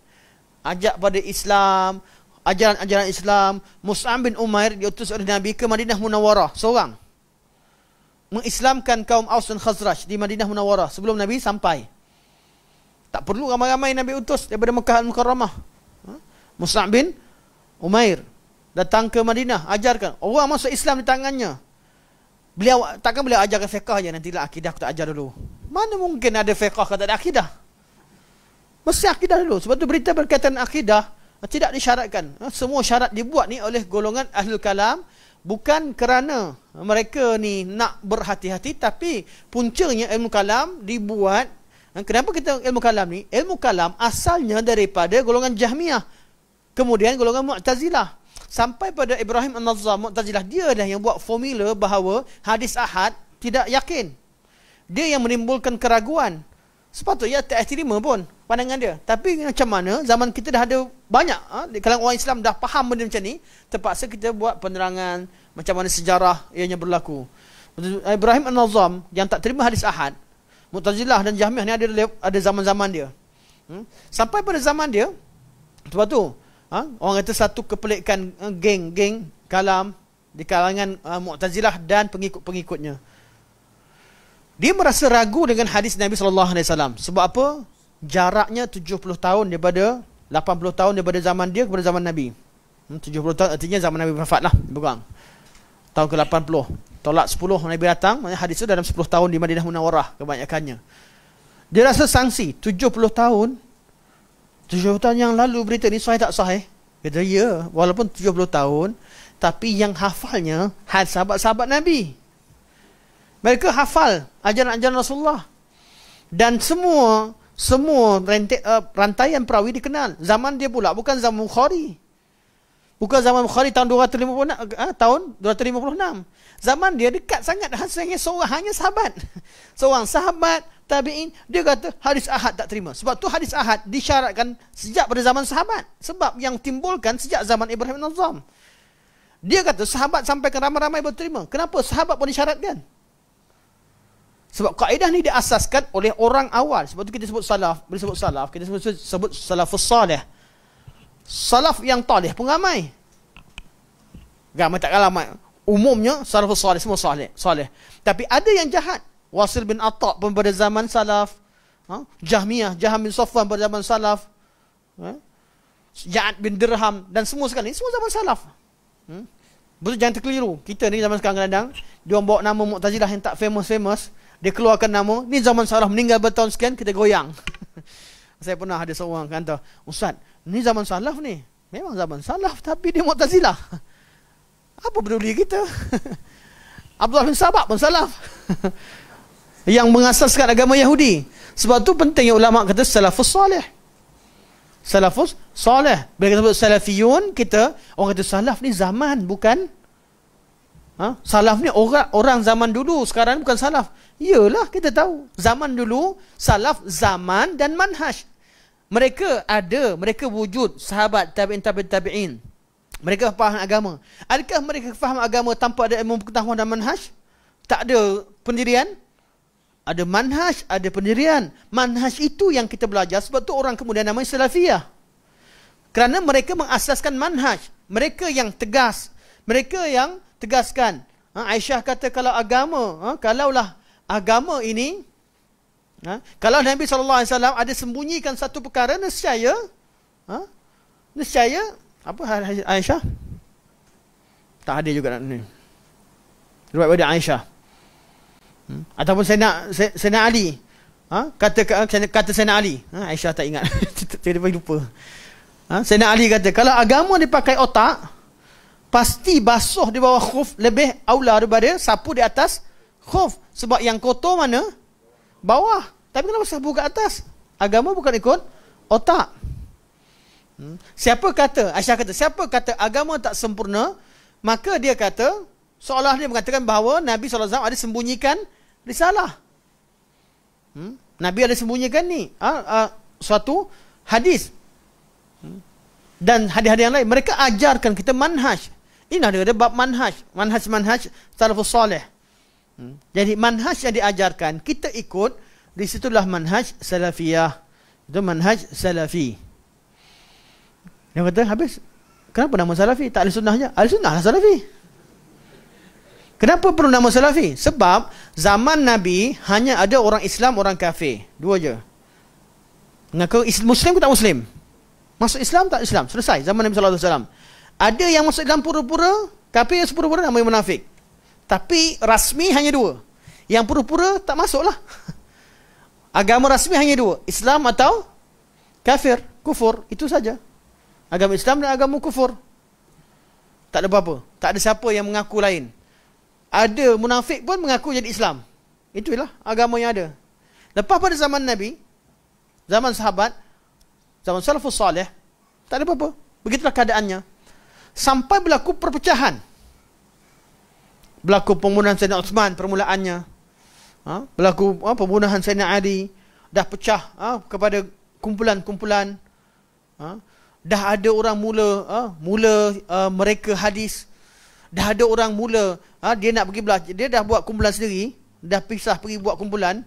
Ajak pada Islam, ajaran-ajaran Islam, Mus'am bin Umair diutus oleh Nabi ke Madinah Munawarah seorang. Mengislamkan kaum Aus dan Khazraj di Madinah Munawarah sebelum Nabi sampai. Tak perlu ramai-ramai Nabi utus daripada Mekah Al-Mukarramah. Mus'ab bin Umair datang ke Madinah ajarkan orang masuk Islam di tangannya. Beliau takkan beliau ajarkan fiqh aja nanti lah akidah aku tak ajar dulu. Mana mungkin ada fiqh kalau tak ada akidah? Mesti akidah dulu. Sebab tu berita berkaitan akidah tidak disyaratkan. Semua syarat dibuat ni oleh golongan ahlul kalam bukan kerana mereka ni nak berhati-hati tapi puncanya ilmu kalam dibuat Kenapa kita ilmu kalam ni? Ilmu kalam asalnya daripada golongan Jahmiyah. Kemudian golongan Mu'tazilah. Sampai pada Ibrahim An-Nazzar Mu'tazilah. Dia dah yang buat formula bahawa hadis ahad tidak yakin. Dia yang menimbulkan keraguan. Sepatutnya tak terima pun pandangan dia. Tapi macam mana zaman kita dah ada banyak. Ha? Kalau orang Islam dah faham benda macam ni. Terpaksa kita buat penerangan macam mana sejarah ianya berlaku. Ibrahim An-Nazam yang tak terima hadis Ahad, Mu'tazilah dan Jahmiyah ni ada ada zaman-zaman dia. Hmm? Sampai pada zaman dia, sebab tu, ha? orang kata satu kepelikan eh, geng-geng kalam di kalangan uh, Mu'tazilah dan pengikut-pengikutnya. Dia merasa ragu dengan hadis Nabi sallallahu alaihi wasallam. Sebab apa? Jaraknya 70 tahun daripada 80 tahun daripada zaman dia kepada zaman Nabi. 70 hmm, tahun artinya zaman Nabi wafat lah, bukan. Tahun ke-80. Tolak 10 Nabi datang, maknanya hadis itu dalam 10 tahun di Madinah Munawarah kebanyakannya. Dia rasa sanksi 70 tahun 70 tahun yang lalu berita ni sahih tak sahih? Kata ya, walaupun 70 tahun, tapi yang hafalnya hal sahabat-sahabat Nabi. Mereka hafal ajaran-ajaran Rasulullah. Dan semua semua eh, rantai, uh, yang perawi dikenal. Zaman dia pula bukan zaman Bukhari. Bukan zaman Bukhari tahun 256, uh, eh, tahun 256. Zaman dia dekat sangat hanya seorang hanya sahabat. Seorang sahabat tabi'in dia kata hadis ahad tak terima sebab tu hadis ahad disyaratkan sejak pada zaman sahabat sebab yang timbulkan sejak zaman Ibrahim bin Azam dia kata sahabat sampai ke ramai-ramai boleh terima. kenapa sahabat pun disyaratkan sebab kaedah ni diasaskan oleh orang awal sebab tu kita sebut salaf boleh sebut salaf kita sebut sebut salafus salih salaf yang talih pun ramai ramai tak ramai umumnya salafus salih semua salih salih tapi ada yang jahat Wasil bin Atta' pun pada zaman salaf. Ha? Jahmiyah, Jaham bin Sofwan pada zaman salaf. Ha? Ja'ad bin Dirham dan semua sekali. Semua zaman salaf. Hmm? Betul jangan terkeliru. Kita ni zaman sekarang kadang-kadang. Dia bawa nama Muqtazilah yang tak famous-famous. Dia keluarkan nama. Ni zaman salaf meninggal bertahun sekian. Kita goyang. Saya pernah ada seorang kata. Ustaz, ni zaman salaf ni. Memang zaman salaf tapi dia Muqtazilah. Apa peduli kita? Abdullah bin Sabak pun salaf yang mengasaskan agama Yahudi. Sebab tu penting yang ulama kata salafus salih. Salafus salih. Bila kita sebut salafiyun, kita orang kata salaf ni zaman, bukan ha? salaf ni orang orang zaman dulu, sekarang bukan salaf. Iyalah kita tahu. Zaman dulu salaf zaman dan manhaj. Mereka ada, mereka wujud sahabat tabi'in tabi'in tabi'in. Mereka faham agama. Adakah mereka faham agama tanpa ada ilmu pengetahuan dan manhaj? Tak ada pendirian? ada manhaj, ada pendirian. Manhaj itu yang kita belajar sebab tu orang kemudian namanya Salafiyah. Kerana mereka mengasaskan manhaj. Mereka yang tegas. Mereka yang tegaskan. Ha, Aisyah kata kalau agama, ha, kalaulah agama ini, ha, kalau Nabi SAW ada sembunyikan satu perkara, nescaya, ha, nescaya, apa Aisyah? Tak ada juga nak ni. Rupanya Aisyah. Hmm? Ataupun Sena, Sena Ali. Ha? Kata, kata Sena Ali. Ha? Aisyah tak ingat. Tiba-tiba lupa. Ha? Sena Ali kata, kalau agama dipakai otak, pasti basuh di bawah khuf lebih aula daripada sapu di atas khuf. Sebab yang kotor mana? Bawah. Tapi kenapa sapu ke atas? Agama bukan ikut otak. Hmm? Siapa kata, Aisyah kata, siapa kata agama tak sempurna, maka dia kata, seolah dia mengatakan bahawa Nabi SAW ada sembunyikan risalah. Hmm? Nabi ada sembunyikan ni. Ah, ha? suatu hadis. Hmm? Dan hadis-hadis yang lain. Mereka ajarkan kita manhaj. Ini ada, ada bab manhaj. Manhaj-manhaj salafus soleh. Hmm? Jadi manhaj yang diajarkan. Kita ikut. Di situlah manhaj salafiyah. Itu manhaj salafi. Dia kata habis. Kenapa nama salafi? Tak ada sunnah Ada sunnah lah Salafi. Kenapa perlu nama Salafi? Sebab zaman Nabi hanya ada orang Islam, orang kafir. Dua je. Nak ke Muslim ke tak Muslim? Masuk Islam tak Islam? Selesai zaman Nabi SAW. Ada yang masuk Islam pura-pura, kafir yang sepura-pura nama yang munafik. Tapi rasmi hanya dua. Yang pura-pura tak masuk lah. Agama rasmi hanya dua. Islam atau kafir, kufur. Itu saja. Agama Islam dan agama kufur. Tak ada apa-apa. Tak ada siapa yang mengaku lain ada munafik pun mengaku jadi Islam. Itulah agama yang ada. Lepas pada zaman Nabi, zaman sahabat, zaman salafus salih, tak ada apa-apa. Begitulah keadaannya. Sampai berlaku perpecahan. Berlaku pembunuhan Sayyidina Uthman permulaannya. Ha? Berlaku ha, pembunuhan Sayyidina Ali. Dah pecah ha, kepada kumpulan-kumpulan. Ha? Dah ada orang mula ha, mula uh, mereka hadis. Hadis dah ada orang mula ha, dia nak pergi belah dia dah buat kumpulan sendiri dah pisah pergi buat kumpulan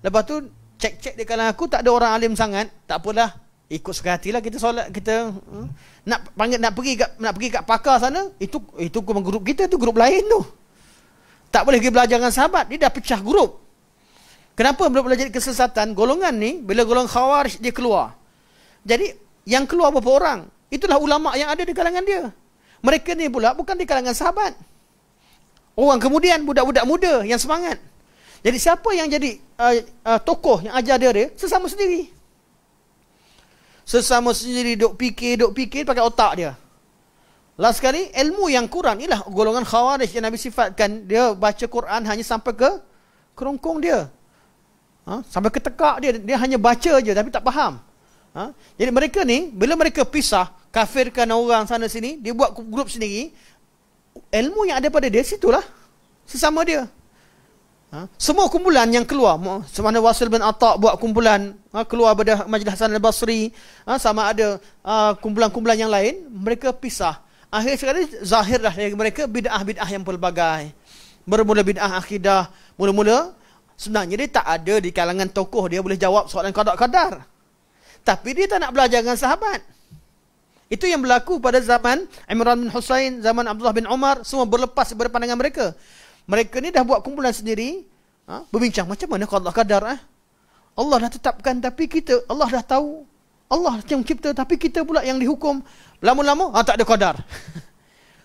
lepas tu cek-cek di kalangan aku tak ada orang alim sangat tak apalah ikut suka hatilah kita solat kita hmm, nak panggil nak pergi kat nak pergi kat pakar sana itu itu kumpulan grup kita tu grup lain tu tak boleh pergi belajar dengan sahabat dia dah pecah grup kenapa belum belajar kesesatan golongan ni bila golongan khawarij dia keluar jadi yang keluar berapa orang itulah ulama yang ada di kalangan dia mereka ni pula bukan di kalangan sahabat. Orang kemudian, budak-budak muda yang semangat. Jadi siapa yang jadi uh, uh, tokoh yang ajar dia, dia? Sesama sendiri. Sesama sendiri duk fikir, duk fikir pakai otak dia. Last sekali, ilmu yang kurang. ialah golongan khawarij yang Nabi sifatkan. Dia baca Quran hanya sampai ke kerongkong dia. Ha? Sampai ke tekak dia. Dia hanya baca je tapi tak faham. Ha? Jadi mereka ni, bila mereka pisah, kafirkan orang sana sini, dia buat grup sendiri. Ilmu yang ada pada dia situlah sesama dia. Ha? Semua kumpulan yang keluar Semana Wasil bin Atta' buat kumpulan ha? Keluar pada Majlis Hasan al-Basri ha? Sama ada ha? kumpulan-kumpulan yang lain Mereka pisah Akhir sekali zahirlah dari mereka Bid'ah-bid'ah yang pelbagai Bermula bid'ah akidah Mula-mula Sebenarnya dia tak ada di kalangan tokoh Dia boleh jawab soalan kadak-kadar Tapi dia tak nak belajar dengan sahabat itu yang berlaku pada zaman Imran bin Hussein, zaman Abdullah bin Omar, semua berlepas daripada pandangan mereka. Mereka ni dah buat kumpulan sendiri, ha? berbincang macam mana kalau Allah kadar eh? Allah dah tetapkan tapi kita Allah dah tahu. Allah yang cipta tapi kita pula yang dihukum. Lama-lama ha, tak ada kadar.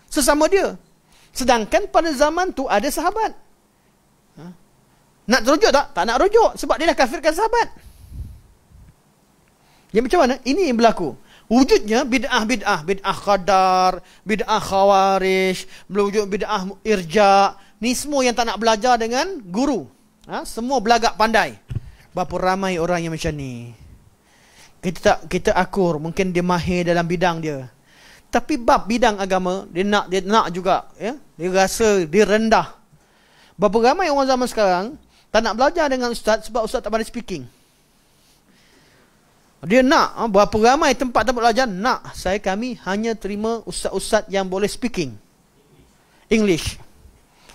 Sesama dia. Sedangkan pada zaman tu ada sahabat. Ha? Nak rujuk tak? Tak nak rujuk. Sebab dia dah kafirkan sahabat. Jadi macam mana? Ini yang berlaku wujudnya bid'ah bid'ah bid'ah qadar bid'ah khawarij wujud bid'ah irja ni semua yang tak nak belajar dengan guru ha? semua belagak pandai berapa ramai orang yang macam ni kita tak kita akur mungkin dia mahir dalam bidang dia tapi bab bidang agama dia nak dia nak juga ya dia rasa dia rendah berapa ramai orang zaman sekarang tak nak belajar dengan ustaz sebab ustaz tak pandai speaking dia nak ha, berapa ramai tempat-tempat belajar nak saya kami hanya terima ustaz-ustaz yang boleh speaking English.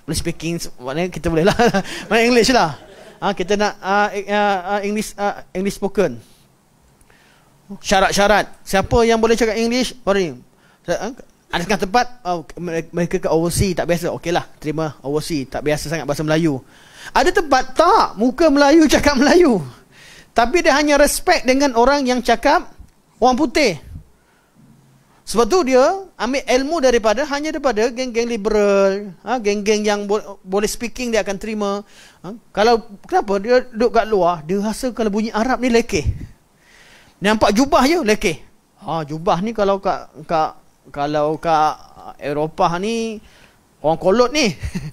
Boleh speaking maknanya kita boleh lah. Mana English lah. Ha, kita nak uh, uh, English uh, English spoken. Syarat-syarat. Siapa yang boleh cakap English? Mari. Ada setengah tempat oh, mereka ke overseas tak biasa. Okey lah, terima overseas tak biasa sangat bahasa Melayu. Ada tempat tak muka Melayu cakap Melayu. Tapi dia hanya respect dengan orang yang cakap orang putih. Sebab tu dia ambil ilmu daripada hanya daripada geng-geng liberal, ha, geng-geng yang bo- boleh speaking dia akan terima. Ha, kalau kenapa dia duduk kat luar, dia rasa kalau bunyi Arab ni lekeh. Nampak jubah je lekeh. Ha, jubah ni kalau kat, kat kalau kat Eropah ni orang kolot ni.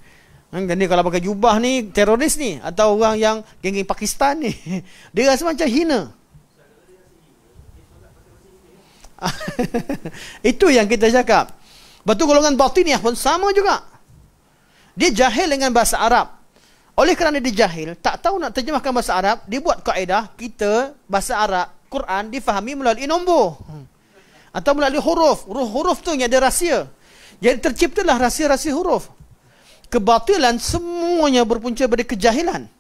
Kan hmm, ni kalau pakai jubah ni teroris ni atau orang yang geng-geng Pakistan ni. Dia rasa macam hina. Itu yang kita cakap. Batu golongan ni pun sama juga. Dia jahil dengan bahasa Arab. Oleh kerana dia jahil, tak tahu nak terjemahkan bahasa Arab, dia buat kaedah kita bahasa Arab, Quran difahami melalui nombor. Hmm. Atau melalui huruf. Huruf tu yang ada rahsia. Jadi terciptalah rahsia-rahsia huruf kebatilan semuanya berpunca dari kejahilan.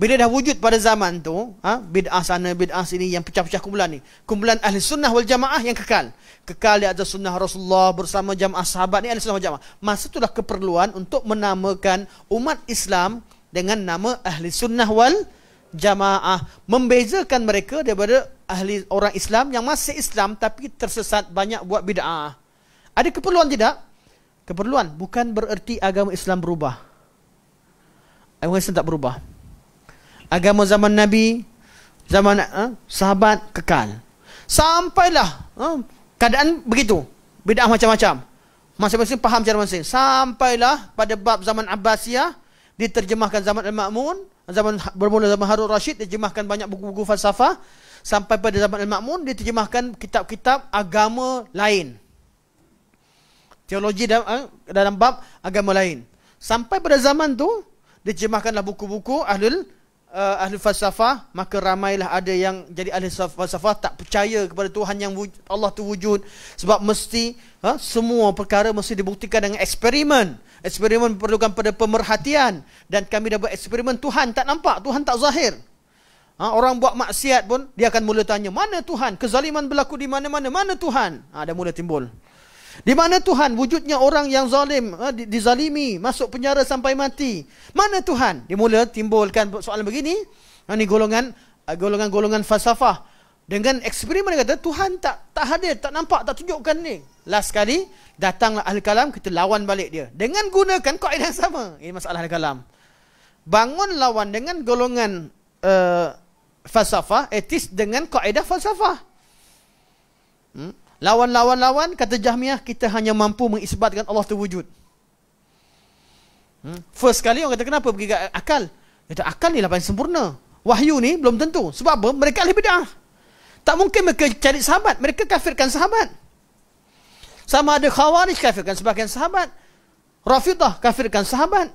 Bila dah wujud pada zaman tu, ha, bid'ah sana, bid'ah sini, yang pecah-pecah kumpulan ni. Kumpulan ahli sunnah wal jamaah yang kekal. Kekal di atas sunnah Rasulullah bersama jamaah sahabat ni ahli sunnah wal jamaah. Masa itulah keperluan untuk menamakan umat Islam dengan nama ahli sunnah wal jamaah. Membezakan mereka daripada ahli orang Islam yang masih Islam tapi tersesat banyak buat bid'ah. Ada keperluan tidak? keperluan bukan bererti agama Islam berubah. Agama Islam tak berubah. Agama zaman Nabi, zaman eh, sahabat kekal. Sampailah eh, keadaan begitu. Bid'ah macam-macam. Masing-masing faham cara masing. Sampailah pada bab zaman Abbasiyah diterjemahkan zaman Al-Ma'mun, zaman ha-, bermula zaman Harun Rashid diterjemahkan banyak buku-buku falsafah sampai pada zaman Al-Ma'mun diterjemahkan kitab-kitab agama lain teologi dalam ah, dalam bab agama lain. Sampai pada zaman tu dijemahkanlah buku-buku ahlul uh, eh, ahli falsafah maka ramailah ada yang jadi ahli falsafah tak percaya kepada Tuhan yang wujud, Allah tu wujud sebab mesti huh, ah, semua perkara mesti dibuktikan dengan eksperimen eksperimen perlukan pada pemerhatian dan kami dah buat eksperimen Tuhan tak nampak Tuhan tak zahir Ha, orang buat maksiat pun dia akan mula tanya mana Tuhan kezaliman berlaku di mana-mana mana Tuhan ha, dah mula timbul di mana Tuhan wujudnya orang yang zalim, ha, dizalimi, masuk penjara sampai mati? Mana Tuhan? Dimula timbulkan soalan begini. Ini ha, golongan ha, golongan-golongan falsafah dengan eksperimen kata Tuhan tak tak hadir, tak nampak, tak tunjukkan ni. Last sekali datanglah ahli kalam kita lawan balik dia dengan gunakan kaedah yang sama. Ini masalah ahli kalam. Bangun lawan dengan golongan uh, falsafah etis dengan kaedah falsafah. Hmm? Lawan-lawan-lawan kata Jahmiyah kita hanya mampu mengisbatkan Allah terwujud. Hmm? First sekali orang kata kenapa pergi ke akal? Kata akal ni lah paling sempurna. Wahyu ni belum tentu. Sebab apa? Mereka lebih dah. Tak mungkin mereka cari sahabat. Mereka kafirkan sahabat. Sama ada khawarij kafirkan sebagian sahabat. Rafidah kafirkan sahabat.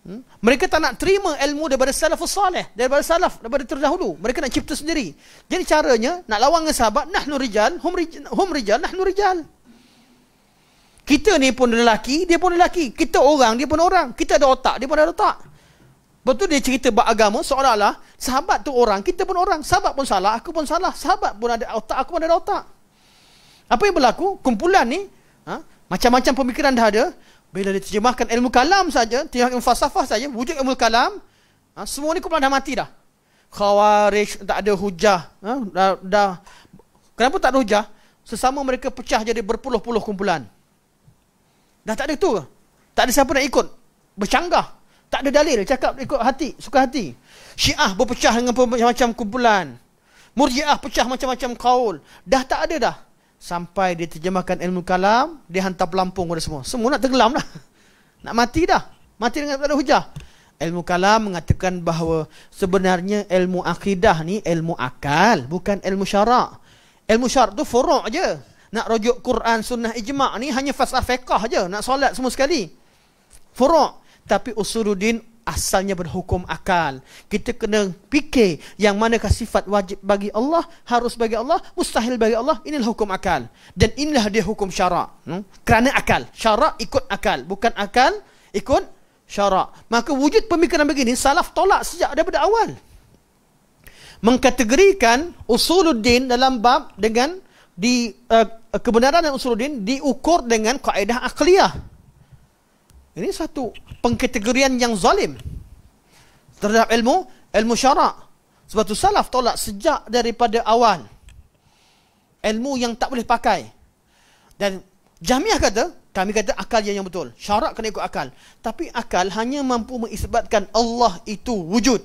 Hmm? Mereka tak nak terima ilmu daripada salafus salih, daripada salaf, daripada terdahulu. Mereka nak cipta sendiri. Jadi caranya, nak lawan dengan sahabat, nahnu rijal, hum rijal, hum rijal nahnu rijal. Kita ni pun lelaki, dia pun lelaki. Kita orang, dia pun orang. Kita ada otak, dia pun ada otak. Betul dia cerita bab agama seolah-olah sahabat tu orang, kita pun orang. Sahabat pun salah, aku pun salah. Sahabat pun ada otak, aku pun ada otak. Apa yang berlaku? Kumpulan ni, ha? macam-macam pemikiran dah ada. Bila dia terjemahkan ilmu kalam saja, terjemahkan ilmu falsafah saja, wujud ilmu kalam, ha, semua ni kumpulan dah mati dah. Khawarij, tak ada hujah. Ha, dah, dah. Kenapa tak ada hujah? Sesama mereka pecah jadi berpuluh-puluh kumpulan. Dah tak ada tu. Tak ada siapa nak ikut. Bercanggah. Tak ada dalil. Cakap ikut hati. Suka hati. Syiah berpecah dengan macam-macam kumpulan. Murjiah pecah macam-macam kaul. Dah tak ada dah sampai dia terjemahkan ilmu kalam, dia hantar pelampung kepada semua. Semua nak tenggelam dah. Nak mati dah. Mati dengan tak ada hujah. Ilmu kalam mengatakan bahawa sebenarnya ilmu akidah ni ilmu akal, bukan ilmu syarak. Ilmu syarak tu furuk je. Nak rujuk Quran, sunnah, ijma' ni hanya fasa fiqah je. Nak solat semua sekali. Furuk. Tapi usuluddin asalnya berhukum akal. Kita kena fikir yang manakah sifat wajib bagi Allah, harus bagi Allah, mustahil bagi Allah, inilah hukum akal. Dan inilah dia hukum syarak. Hmm? Kerana akal. Syarak ikut akal. Bukan akal ikut syarak. Maka wujud pemikiran begini, salaf tolak sejak daripada awal. Mengkategorikan usuluddin dalam bab dengan di uh, kebenaran usuluddin diukur dengan kaedah akliyah. Ini satu pengkategorian yang zalim terhadap ilmu ilmu syarak. Sebab tu salaf tolak sejak daripada awal. Ilmu yang tak boleh pakai. Dan Jamiah kata, kami kata akal yang betul. Syarak kena ikut akal. Tapi akal hanya mampu mengisbatkan Allah itu wujud.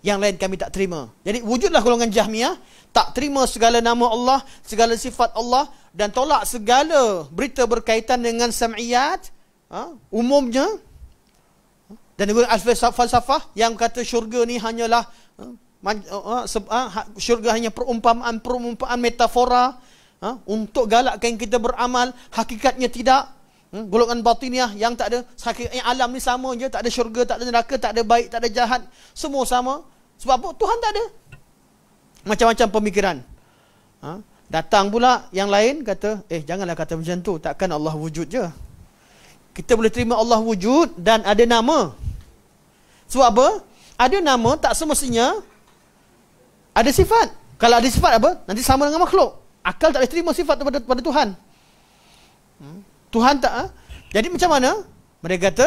Yang lain kami tak terima. Jadi wujudlah golongan Jahmiyah. Tak terima segala nama Allah, segala sifat Allah. Dan tolak segala berita berkaitan dengan sam'iyat ha? umumnya ha? dan juga falsafah yang kata syurga ni hanyalah ha? Ha? syurga hanya perumpamaan-perumpamaan metafora untuk galakkan kita beramal hakikatnya tidak hmm? golongan batiniah yang tak ada hakikatnya eh, alam ni sama je tak ada syurga tak ada neraka tak ada baik tak ada jahat semua sama sebab apa Tuhan tak ada macam-macam pemikiran datang pula yang lain kata eh janganlah kata macam tu takkan Allah wujud je kita boleh terima Allah wujud dan ada nama. Sebab apa? Ada nama tak semestinya ada sifat. Kalau ada sifat apa? Nanti sama dengan makhluk. Akal tak boleh terima sifat kepada, kepada Tuhan. Hmm. Tuhan tak. Ha? Jadi macam mana? Mereka kata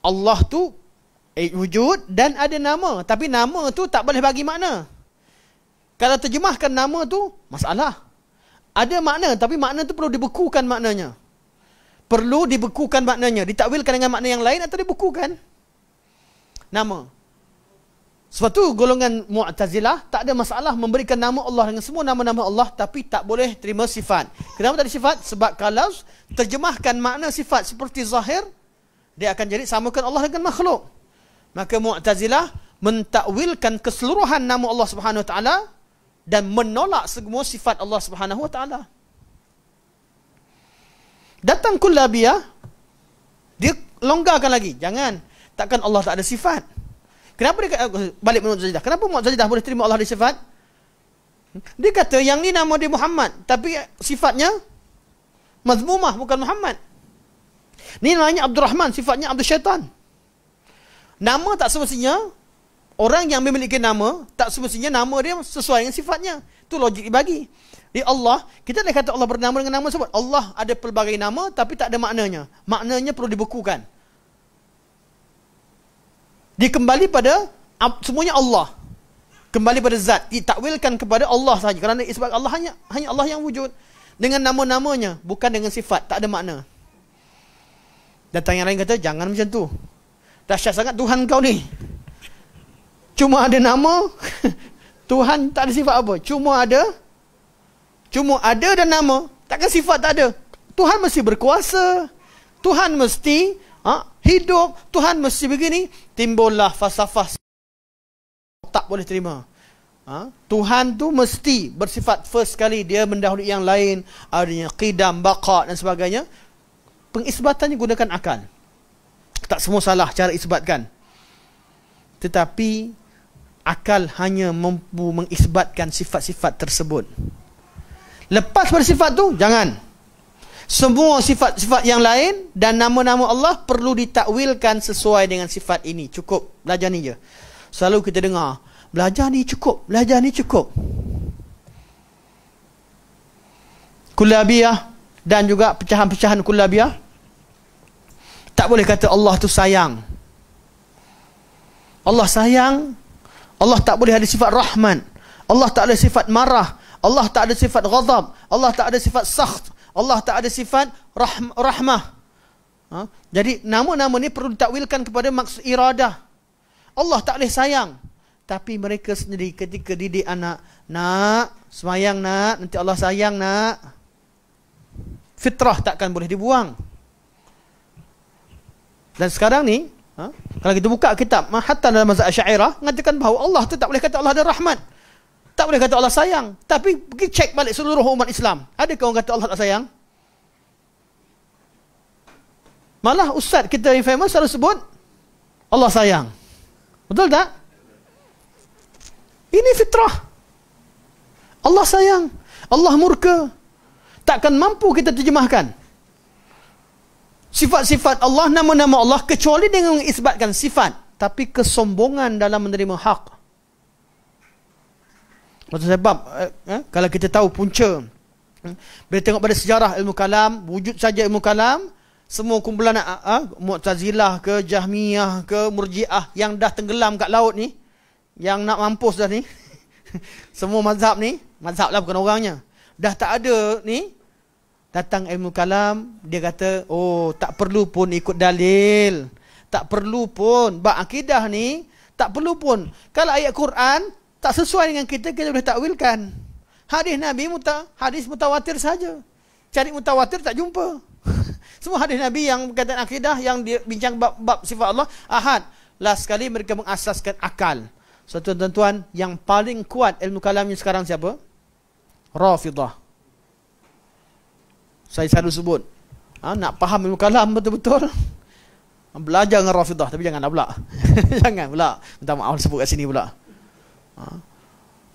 Allah tu eh, wujud dan ada nama. Tapi nama tu tak boleh bagi makna. Kalau terjemahkan nama tu, masalah. Ada makna tapi makna tu perlu dibekukan maknanya perlu dibekukan maknanya ditakwilkan dengan makna yang lain atau dibekukan nama sesuatu golongan mu'tazilah tak ada masalah memberikan nama Allah dengan semua nama-nama Allah tapi tak boleh terima sifat kenapa tak ada sifat sebab kalau terjemahkan makna sifat seperti zahir dia akan jadi samakan Allah dengan makhluk maka mu'tazilah mentakwilkan keseluruhan nama Allah swt dan menolak semua sifat Allah swt datang kullabiyah dia longgarkan lagi jangan takkan Allah tak ada sifat kenapa dia balik Zaidah? kenapa Zaidah boleh terima Allah ada sifat dia kata yang ni nama dia Muhammad tapi sifatnya mazmumah bukan Muhammad ni namanya Abdul Rahman sifatnya Abdul Syaitan nama tak semestinya orang yang memiliki nama tak semestinya nama dia sesuai dengan sifatnya Tu logik dibagi. Jadi Allah, kita nak kata Allah bernama dengan nama sebut. Allah ada pelbagai nama tapi tak ada maknanya. Maknanya perlu dibukukan. Dia kembali pada semuanya Allah. Kembali pada zat. Ditakwilkan kepada Allah sahaja. Kerana sebab Allah hanya hanya Allah yang wujud. Dengan nama-namanya, bukan dengan sifat. Tak ada makna. Datang yang lain kata, jangan macam tu. Dahsyat sangat Tuhan kau ni. Cuma ada nama, Tuhan tak ada sifat apa. Cuma ada Cuma ada dan nama. Takkan sifat tak ada. Tuhan mesti berkuasa. Tuhan mesti ha, hidup. Tuhan mesti begini. Timbullah falsafah. Tak boleh terima. Ha? Tuhan tu mesti bersifat first sekali. Dia mendahului yang lain. Adanya qidam, baqat dan sebagainya. Pengisbatannya gunakan akal. Tak semua salah cara isbatkan. Tetapi akal hanya mampu mengisbatkan sifat-sifat tersebut. Lepas pada sifat tu, jangan. Semua sifat-sifat yang lain dan nama-nama Allah perlu ditakwilkan sesuai dengan sifat ini. Cukup. Belajar ni je. Selalu kita dengar, belajar ni cukup. Belajar ni cukup. Kulabiyah dan juga pecahan-pecahan kulabiyah. Tak boleh kata Allah tu sayang. Allah sayang. Allah tak boleh ada sifat rahman. Allah tak ada sifat marah. Allah tak ada sifat ghadab. Allah tak ada sifat sakht. Allah tak ada sifat rahm rahmah. Ha? Jadi nama-nama ni perlu ditakwilkan kepada maksud iradah. Allah tak boleh sayang. Tapi mereka sendiri ketika didik anak. Nak, semayang nak, nanti Allah sayang nak. Fitrah takkan boleh dibuang. Dan sekarang ni, ha? kalau kita buka kitab, Mahatan dalam mazhab syairah, mengatakan bahawa Allah tu tak boleh kata Allah ada rahmat tak boleh kata Allah sayang. Tapi pergi cek balik seluruh umat Islam. Adakah orang kata Allah tak sayang? Malah ustaz kita yang famous selalu sebut Allah sayang. Betul tak? Ini fitrah. Allah sayang. Allah murka. Takkan mampu kita terjemahkan. Sifat-sifat Allah, nama-nama Allah kecuali dengan mengisbatkan sifat. Tapi kesombongan dalam menerima hak. Maksud sebab eh, eh, kalau kita tahu punca eh, bila tengok pada sejarah ilmu kalam wujud saja ilmu kalam semua kumpulan eh, Mu'tazilah ke Jahmiyah ke Murji'ah yang dah tenggelam kat laut ni yang nak mampus dah ni semua mazhab ni mazhab lah bukan orangnya dah tak ada ni datang ilmu kalam dia kata oh tak perlu pun ikut dalil tak perlu pun bab akidah ni tak perlu pun kalau ayat Quran tak sesuai dengan kita kita boleh takwilkan. Hadis Nabi muta, hadis mutawatir saja. Cari mutawatir tak jumpa. Semua hadis Nabi yang berkaitan akidah yang dia bincang bab, bab sifat Allah Ahad. Last sekali mereka mengasaskan akal. So tuan-tuan yang paling kuat ilmu kalamnya sekarang siapa? Rafidah. Saya selalu sebut. Ha, nak faham ilmu kalam betul-betul. Belajar dengan Rafidah tapi janganlah pula. jangan pula. Minta maaf sebut kat sini pula. Ha.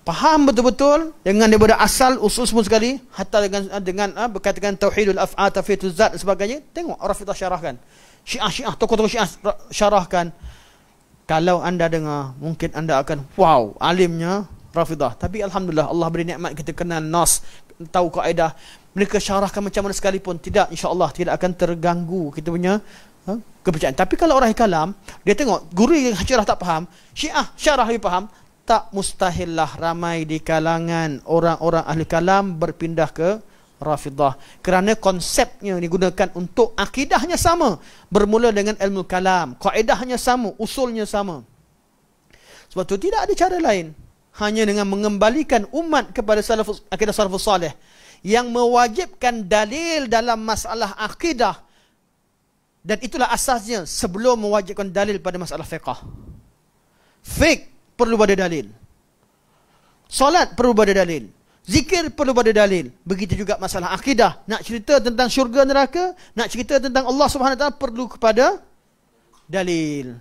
Faham betul-betul dengan daripada asal usul semua sekali hatta dengan ah, dengan ha, berkaitan tauhidul af'al tafiyatuz zat sebagainya tengok Rafidah syarahkan. Syiah-syiah tokoh-tokoh Syiah syarahkan. Kalau anda dengar mungkin anda akan wow alimnya Rafidah. Tapi alhamdulillah Allah beri nikmat kita kenal nas, tahu kaedah. Mereka syarahkan macam mana sekalipun tidak insyaallah tidak akan terganggu kita punya ha, kepercayaan. Tapi kalau orang kalam dia tengok guru yang syarah tak faham, Syiah syarah dia faham tak mustahillah ramai di kalangan orang-orang ahli kalam berpindah ke Rafidah kerana konsepnya digunakan untuk akidahnya sama bermula dengan ilmu kalam kaedahnya sama usulnya sama sebab itu tidak ada cara lain hanya dengan mengembalikan umat kepada salafus, akidah salafus salih yang mewajibkan dalil dalam masalah akidah dan itulah asasnya sebelum mewajibkan dalil pada masalah fiqah fiqh perlu pada dalil. Solat perlu pada dalil. Zikir perlu pada dalil. Begitu juga masalah akidah. Nak cerita tentang syurga neraka, nak cerita tentang Allah Subhanahu Taala perlu kepada dalil.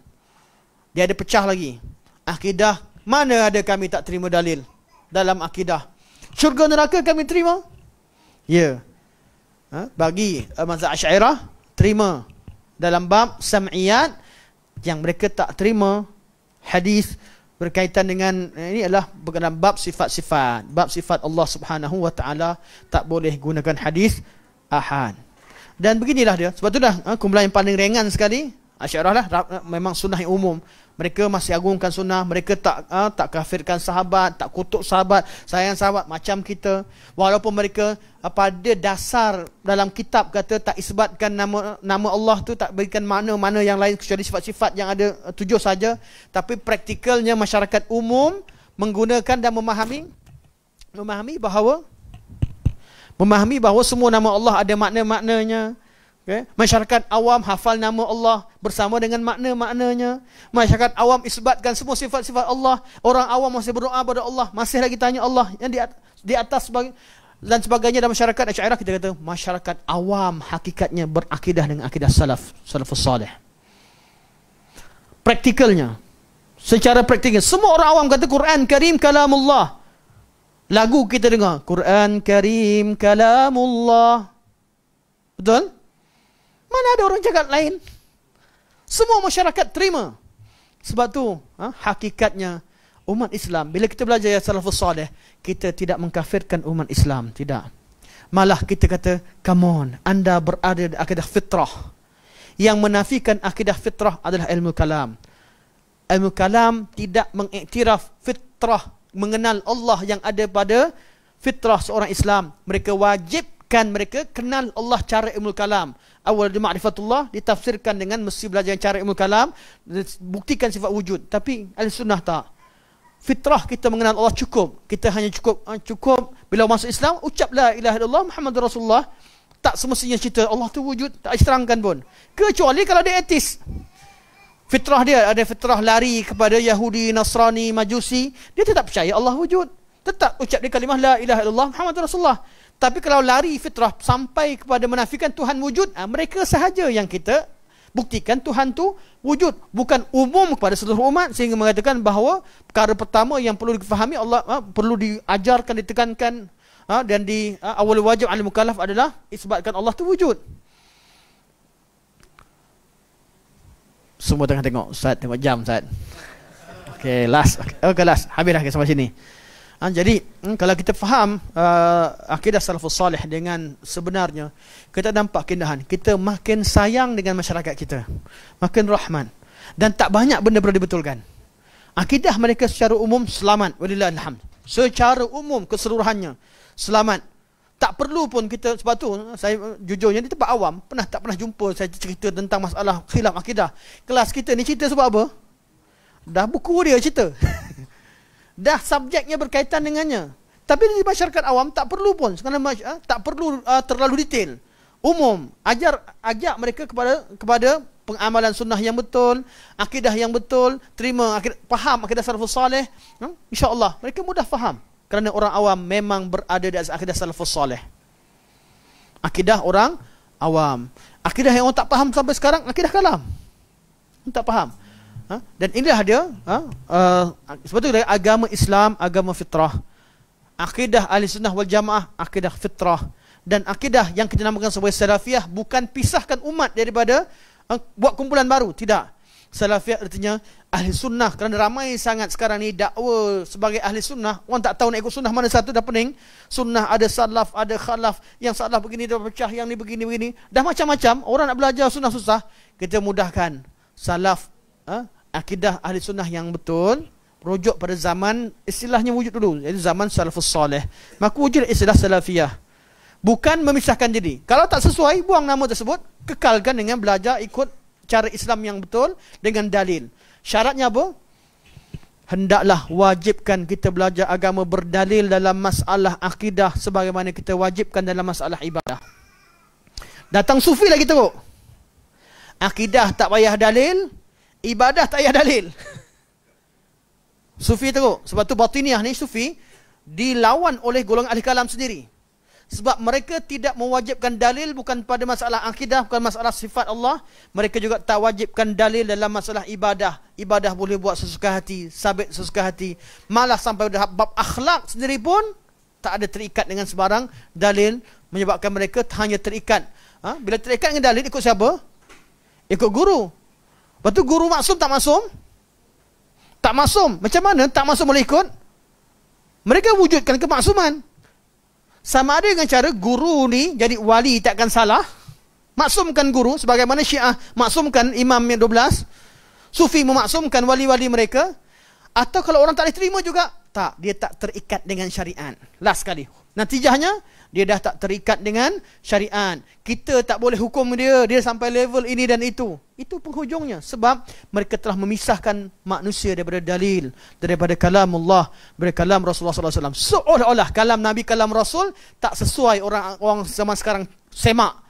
Dia ada pecah lagi. Akidah, mana ada kami tak terima dalil dalam akidah. Syurga neraka kami terima? Ya. Yeah. Ha? Bagi uh, mazhab Asy'ariyah terima dalam bab sam'iyat yang mereka tak terima hadis berkaitan dengan eh, ini adalah berkenaan bab sifat-sifat. Bab sifat Allah Subhanahu wa taala tak boleh gunakan hadis ahad. Dan beginilah dia. Sebab itulah eh, kumpulan yang paling ringan sekali. Asyarah lah. Eh, memang sunnah yang umum mereka masih agungkan sunnah mereka tak uh, tak kafirkan sahabat tak kutuk sahabat sayang sahabat macam kita walaupun mereka uh, pada dasar dalam kitab kata tak isbatkan nama nama Allah tu tak berikan mana-mana yang lain kecuali sifat-sifat yang ada uh, tujuh saja tapi praktikalnya masyarakat umum menggunakan dan memahami memahami bahawa memahami bahawa semua nama Allah ada makna-maknanya Okay. Masyarakat awam hafal nama Allah bersama dengan makna-maknanya. Masyarakat awam isbatkan semua sifat-sifat Allah. Orang awam masih berdoa kepada Allah. Masih lagi tanya Allah yang di atas, dan sebagainya dalam masyarakat Asyairah kita kata masyarakat awam hakikatnya berakidah dengan akidah salaf salafus salih praktikalnya secara praktikal semua orang awam kata Quran Karim kalamullah lagu kita dengar Quran Karim kalamullah betul mana ada orang jagat lain? Semua masyarakat terima. Sebab tu ha, hakikatnya umat Islam. Bila kita belajar ya salafus salih, kita tidak mengkafirkan umat Islam. Tidak. Malah kita kata, come on, anda berada di akidah fitrah. Yang menafikan akidah fitrah adalah ilmu kalam. Ilmu kalam tidak mengiktiraf fitrah, mengenal Allah yang ada pada fitrah seorang Islam. Mereka wajib kan mereka kenal Allah cara ilmu kalam. Awal di ma'rifatullah ditafsirkan dengan mesti belajar cara ilmu kalam. Buktikan sifat wujud. Tapi al-sunnah tak. Fitrah kita mengenal Allah cukup. Kita hanya cukup. Ah, cukup Bila masuk Islam, ucaplah ilah Allah Muhammad Rasulullah. Tak semestinya cerita Allah tu wujud. Tak diserangkan pun. Kecuali kalau dia etis. Fitrah dia ada fitrah lari kepada Yahudi, Nasrani, Majusi. Dia tetap percaya Allah wujud. Tetap ucap dia kalimah La ilaha illallah Muhammad Rasulullah. Tapi kalau lari fitrah sampai kepada menafikan Tuhan wujud, ah, mereka sahaja yang kita buktikan Tuhan tu wujud. Bukan umum kepada seluruh umat sehingga mengatakan bahawa perkara pertama yang perlu difahami Allah ah, perlu diajarkan, ditekankan ah, dan di awal wajib al mukallaf adalah isbatkan Allah tu wujud. Semua tengah tengok Ustaz, tengok jam Ustaz. Okay, last. Okay, oh, okay last. Habis dah sampai sini. Ha, jadi hmm, kalau kita faham uh, akidah salafus salih dengan sebenarnya kita nampak keindahan kita makin sayang dengan masyarakat kita makin rahman dan tak banyak benda perlu dibetulkan akidah mereka secara umum selamat wallillahi alhamd secara umum keseluruhannya selamat tak perlu pun kita sebab tu eh, saya eh, jujurnya di tempat awam pernah tak pernah jumpa saya cerita tentang masalah khilaf akidah kelas kita ni cerita sebab apa dah buku dia cerita dah subjeknya berkaitan dengannya. Tapi di masyarakat awam tak perlu pun sekarang eh, tak perlu uh, terlalu detail. Umum ajar ajak mereka kepada kepada pengamalan sunnah yang betul, akidah yang betul, terima akidah, faham akidah salafus soleh. Hmm? Insya-Allah mereka mudah faham kerana orang awam memang berada di akidah salafus saleh. Akidah orang awam. Akidah yang orang tak faham sampai sekarang akidah kalam. tak faham. Ha? Dan inilah dia ha? uh, Sebab itu agama Islam, agama fitrah Akidah ahli sunnah wal jamaah, akidah fitrah Dan akidah yang kita namakan sebagai salafiyah Bukan pisahkan umat daripada uh, Buat kumpulan baru, tidak Salafiyah artinya ahli sunnah Kerana ramai sangat sekarang ni dakwa sebagai ahli sunnah Orang tak tahu nak ikut sunnah mana satu dah pening Sunnah ada salaf, ada khalaf Yang salaf begini dah pecah, yang ni begini, begini Dah macam-macam, orang nak belajar sunnah susah Kita mudahkan Salaf eh, akidah ahli sunnah yang betul rujuk pada zaman istilahnya wujud dulu iaitu zaman salafus soleh maka wujud istilah salafiyah bukan memisahkan diri kalau tak sesuai buang nama tersebut kekalkan dengan belajar ikut cara Islam yang betul dengan dalil syaratnya apa hendaklah wajibkan kita belajar agama berdalil dalam masalah akidah sebagaimana kita wajibkan dalam masalah ibadah datang sufi lagi teruk akidah tak payah dalil Ibadah tak payah dalil. Sufi teruk. Sebab tu batiniah ni sufi dilawan oleh golongan ahli kalam sendiri. Sebab mereka tidak mewajibkan dalil bukan pada masalah akidah, bukan masalah sifat Allah. Mereka juga tak wajibkan dalil dalam masalah ibadah. Ibadah boleh buat sesuka hati, sabit sesuka hati. Malah sampai dah bab akhlak sendiri pun tak ada terikat dengan sebarang dalil menyebabkan mereka hanya terikat. Ha? Bila terikat dengan dalil, ikut siapa? Ikut guru. Lepas tu guru maksum tak maksum? Tak maksum. Macam mana tak maksum boleh ikut? Mereka wujudkan kemaksuman. Sama ada dengan cara guru ni jadi wali takkan salah. Maksumkan guru sebagaimana syiah maksumkan imam yang 12. Sufi memaksumkan wali-wali mereka. Atau kalau orang tak boleh terima juga. Tak, dia tak terikat dengan syariat. Last sekali. Natijahnya, dia dah tak terikat dengan syariat. Kita tak boleh hukum dia, dia sampai level ini dan itu. Itu penghujungnya sebab mereka telah memisahkan manusia daripada dalil, daripada kalam Allah, daripada kalam Rasulullah SAW. alaihi wasallam. Seolah-olah kalam Nabi, kalam Rasul tak sesuai orang-orang zaman sekarang semak.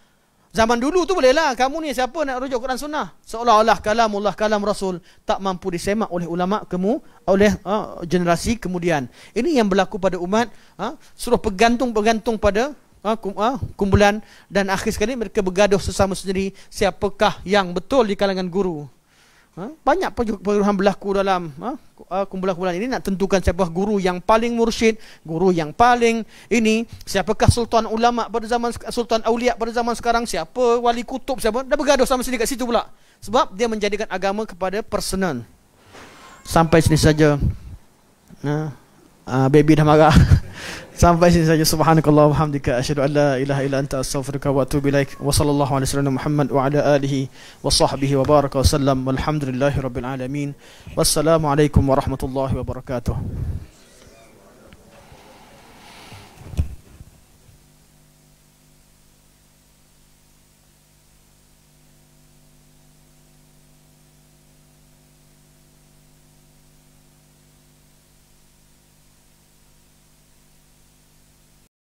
Zaman dulu tu bolehlah. Kamu ni siapa nak rujuk Quran Sunnah? Seolah-olah kalam kalamullah, kalam Rasul tak mampu disemak oleh ulama kamu, oleh uh, generasi kemudian. Ini yang berlaku pada umat. Uh, suruh pegantung pergantung pada uh, kum, uh, kumpulan. Dan akhir sekali mereka bergaduh sesama sendiri. Siapakah yang betul di kalangan guru? Ha? Banyak perubahan berlaku dalam ha? Ha, kumpulan-kumpulan ini nak tentukan siapa guru yang paling mursyid, guru yang paling ini, siapakah sultan ulama pada zaman sultan auliya pada zaman sekarang, siapa wali kutub siapa, dah bergaduh sama sini kat situ pula. Sebab dia menjadikan agama kepada personal. Sampai sini saja. Nah, baby dah marah. sampai sini saja subhanakallah wa hamdika asyhadu an la ilaha illa anta astaghfiruka wa atubu ilaik wa sallallahu alaihi wasallam Muhammad wa ala alihi wa sahbihi wa baraka wa sallam walhamdulillahi rabbil alamin wassalamu alaikum warahmatullahi wabarakatuh